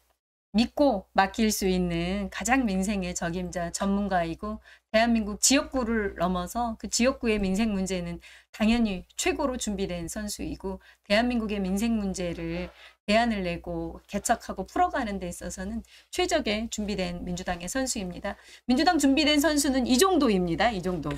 믿고 맡길 수 있는 가장 민생의 적임자 전문가이고 대한민국 지역구를 넘어서 그 지역구의 민생 문제는 당연히 최고로 준비된 선수이고 대한민국의 민생 문제를 대안을 내고 개척하고 풀어가는 데 있어서는 최적의 준비된 민주당의 선수입니다. 민주당 준비된 선수는 이 정도입니다. 이 정도.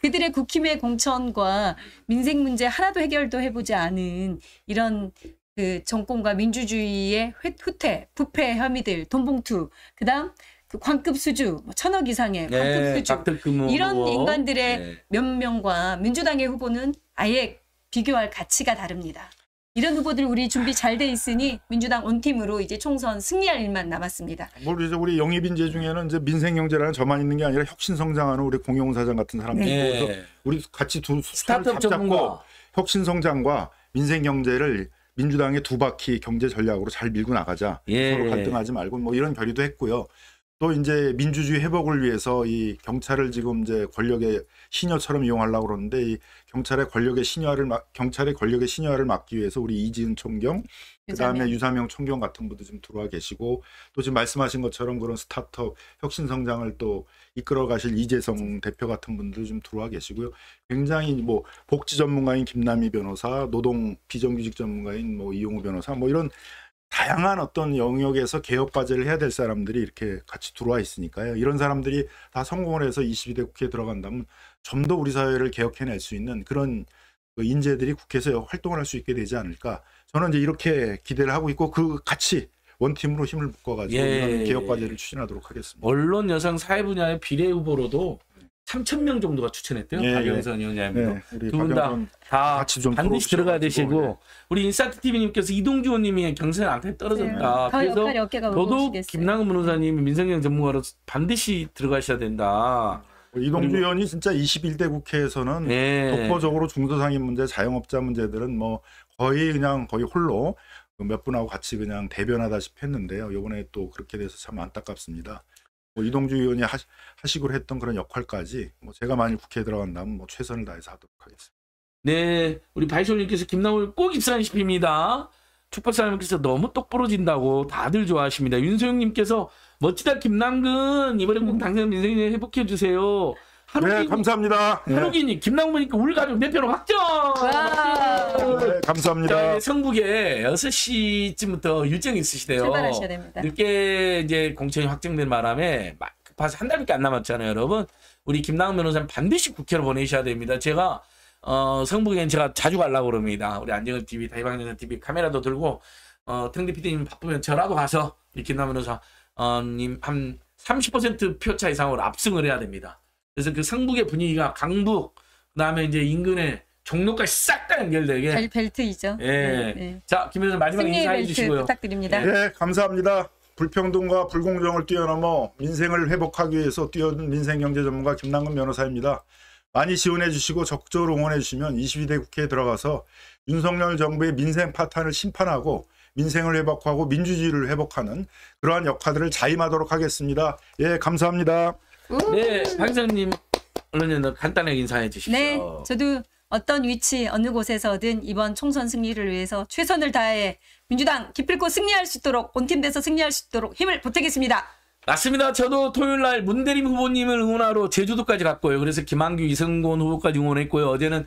그들의 국힘의 공천과 민생 문제 하나도 해결도 해보지 않은 이런 그 정권과 민주주의의 후퇴, 부패 혐의들, 돈봉투, 그다음 그 관급 수주, 뭐 천억 이상의 관급 네, 수주 이런 후보. 인간들의 네. 몇 명과 민주당의 후보는 아예 비교할 가치가 다릅니다. 이런 후보들 우리 준비 잘 돼 있으니 민주당 원팀으로 이제 총선 승리할 일만 남았습니다. 물 뭐 이제 우리 영입 인재 중에는 이제 민생 경제라는 저만 있는 게 아니라 혁신 성장하는 우리 공영 사장 같은 사람들 네. 네. 우리 같이 두 스타트업 잡고 혁신 성장과 민생 경제를 민주당의 두 바퀴 경제 전략으로 잘 밀고 나가자 예. 서로 갈등하지 말고 뭐 이런 결의도 했고요. 또 이제 민주주의 회복을 위해서 이 경찰을 지금 이제 권력의 신여처럼 이용하려고 그러는데 이 경찰의 권력의 신여를 막, 경찰의 권력의 신여를 막기 위해서 우리 이지은 총경 그다음에 유사명. 총경 같은 분도 지금 들어와 계시고 또 지금 말씀하신 것처럼 그런 스타트업 혁신 성장을 또 이끌어 가실 이재성 대표 같은 분들 좀 들어와 계시고요. 굉장히 뭐 복지 전문가인 김남희 변호사, 노동 비정규직 전문가인 뭐 이용우 변호사 뭐 이런 다양한 어떤 영역에서 개혁 과제를 해야 될 사람들이 이렇게 같이 들어와 있으니까요. 이런 사람들이 다 성공을 해서 22대 국회에 들어간다면 좀 더 우리 사회를 개혁해낼 수 있는 그런 그 인재들이 국회에서 활동을 할 수 있게 되지 않을까. 저는 이제 이렇게 기대를 하고 있고 그 같이 원팀으로 힘을 묶어가지고 예, 이런 개혁 과제를 추진하도록 하겠습니다. 언론 여성 사회 분야의 비례 후보로도 3천 명 정도가 추천했대요. 예, 예. 박영선 위원장님도 예, 두분 다다 반드시 들어가야 되시고 네. 우리 인사트 TV님께서 이동주 원님이 경선 안에 떨어졌다. 네. 그래서 저도 김남은 변호사님 민생경 전문가로 반드시 들어가셔야 된다. 뭐 이동주 의원이 진짜 21대 국회에서는 네. 독보적으로 중소상인 문제, 자영업자 문제들은 뭐 거의 그냥 거의 홀로 몇 분하고 같이 그냥 대변하다시피 했는데요. 이번에 또 그렇게 돼서 참 안타깝습니다. 뭐 이동주 의원이 하시, 하시기 했던 그런 역할까지 뭐 제가 만일 국회에 들어간다면 뭐 최선을 다해서 하도록 하겠습니다. 네, 우리 발시님께서 김남훈 꼭 입사하십니다. 축복사님께서 너무 똑부러진다고 다들 좋아하십니다. 윤소영님께서 멋지다 김남근 이번에 꼭 당선 민생이 회복해 주세요. 하루기 네, 감사합니다. 네. 하루기님, 김남무님께 우리 가족 내 표로 확정! 네, 감사합니다. 자, 성북에 6시쯤부터 일정이 있으시대요. 출발하셔야 됩니다. 늦게 이제 공천이 확정된 바람에 봐서 한 달밖에 안 남았잖아요, 여러분. 우리 김남 변호사님 반드시 국회로 보내셔야 됩니다. 제가 어, 성북에 제가 자주 가려고 그럽니다. 우리 안정은 TV, 다이방전사 TV 카메라도 들고 어, 등대 PD님 바쁘면 저라도 가서 우 김남 변호사님 한 30%표 차 이상으로 압승을 해야 됩니다. 그래서 그 상북의 분위기가 강북 그다음에 이제 인근의 종로까지 싹 다 연결되게 벨, 벨트이죠. 예. 네, 네. 자, 김현수 마지막 인사해 주시고요. 부탁드립니다. 예, 네, 감사합니다. 불평등과 불공정을 뛰어넘어 민생을 회복하기 위해서 뛰어든 민생경제 전문가 김남근 변호사입니다. 많이 지원해 주시고 적극적으로 응원해 주시면 22대 국회에 들어가서 윤석열 정부의 민생 파탄을 심판하고 민생을 회복하고 민주주의를 회복하는 그러한 역할들을 자임하도록 하겠습니다. 예, 감사합니다. 음. 네, 박사님 언론은 간단하게 인사해 주십시오. 네, 저도 어떤 위치 어느 곳에서든 이번 총선 승리를 위해서 최선을 다해 민주당 기필코 승리할 수 있도록 온 팀 돼서 승리할 수 있도록 힘을 보태겠습니다. 맞습니다. 저도 토요일 날 문대림 후보님을 응원하러 제주도까지 갔고요. 그래서 김한규, 이승곤 후보까지 응원했고요. 어제는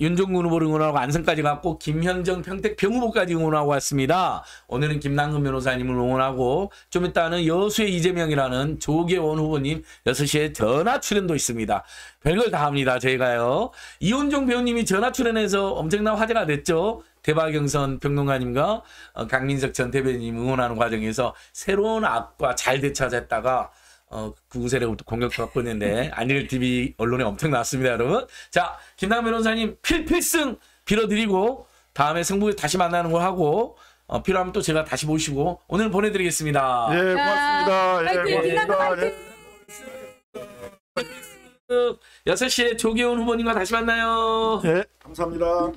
윤종근 후보를 응원하고 안성까지 갔고 김현정 평택 병후보까지 응원하고 왔습니다. 오늘은 김남근 변호사님을 응원하고 좀 이따는 여수의 이재명이라는 조계원 후보님 6시에 전화 출연도 있습니다. 별걸 다 합니다. 저가요 이혼종 배우님이 전화 출연해서 엄청난 화제가 됐죠. 대박영선 평론가님과 어, 강민석 전 대변인 응원하는 과정에서 새로운 악과 잘 되찾았다가 어, 구구 세력부터 공격받고 있는데 [LAUGHS] 안일 TV 언론에 엄청 났습니다 여러분. 자, 김남 변호사님 필필승 빌어드리고 다음에 승부에 다시 만나는 걸 하고 어, 필요하면 또 제가 다시 모시고 오늘 보내드리겠습니다. 예, 고맙습니다. 파이팅, 예, 고맙 파이팅. 6시에 조기훈 후보님과 다시 만나요. 네, 감사합니다.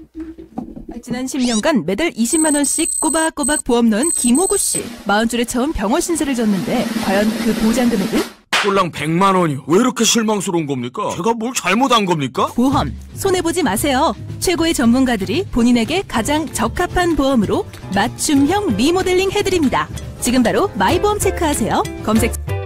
지난 10년간 매달 20만 원씩 꼬박꼬박 보험 넣은 김호구 씨. 마흔 줄에 처음 병원 신세를 졌는데 과연 그 보장 금액은? 꼴랑 100만 원이요. 왜 이렇게 실망스러운 겁니까? 제가 뭘 잘못한 겁니까? 보험 손해보지 마세요. 최고의 전문가들이 본인에게 가장 적합한 보험으로 맞춤형 리모델링 해드립니다. 지금 바로 마이보험 체크하세요. 검색...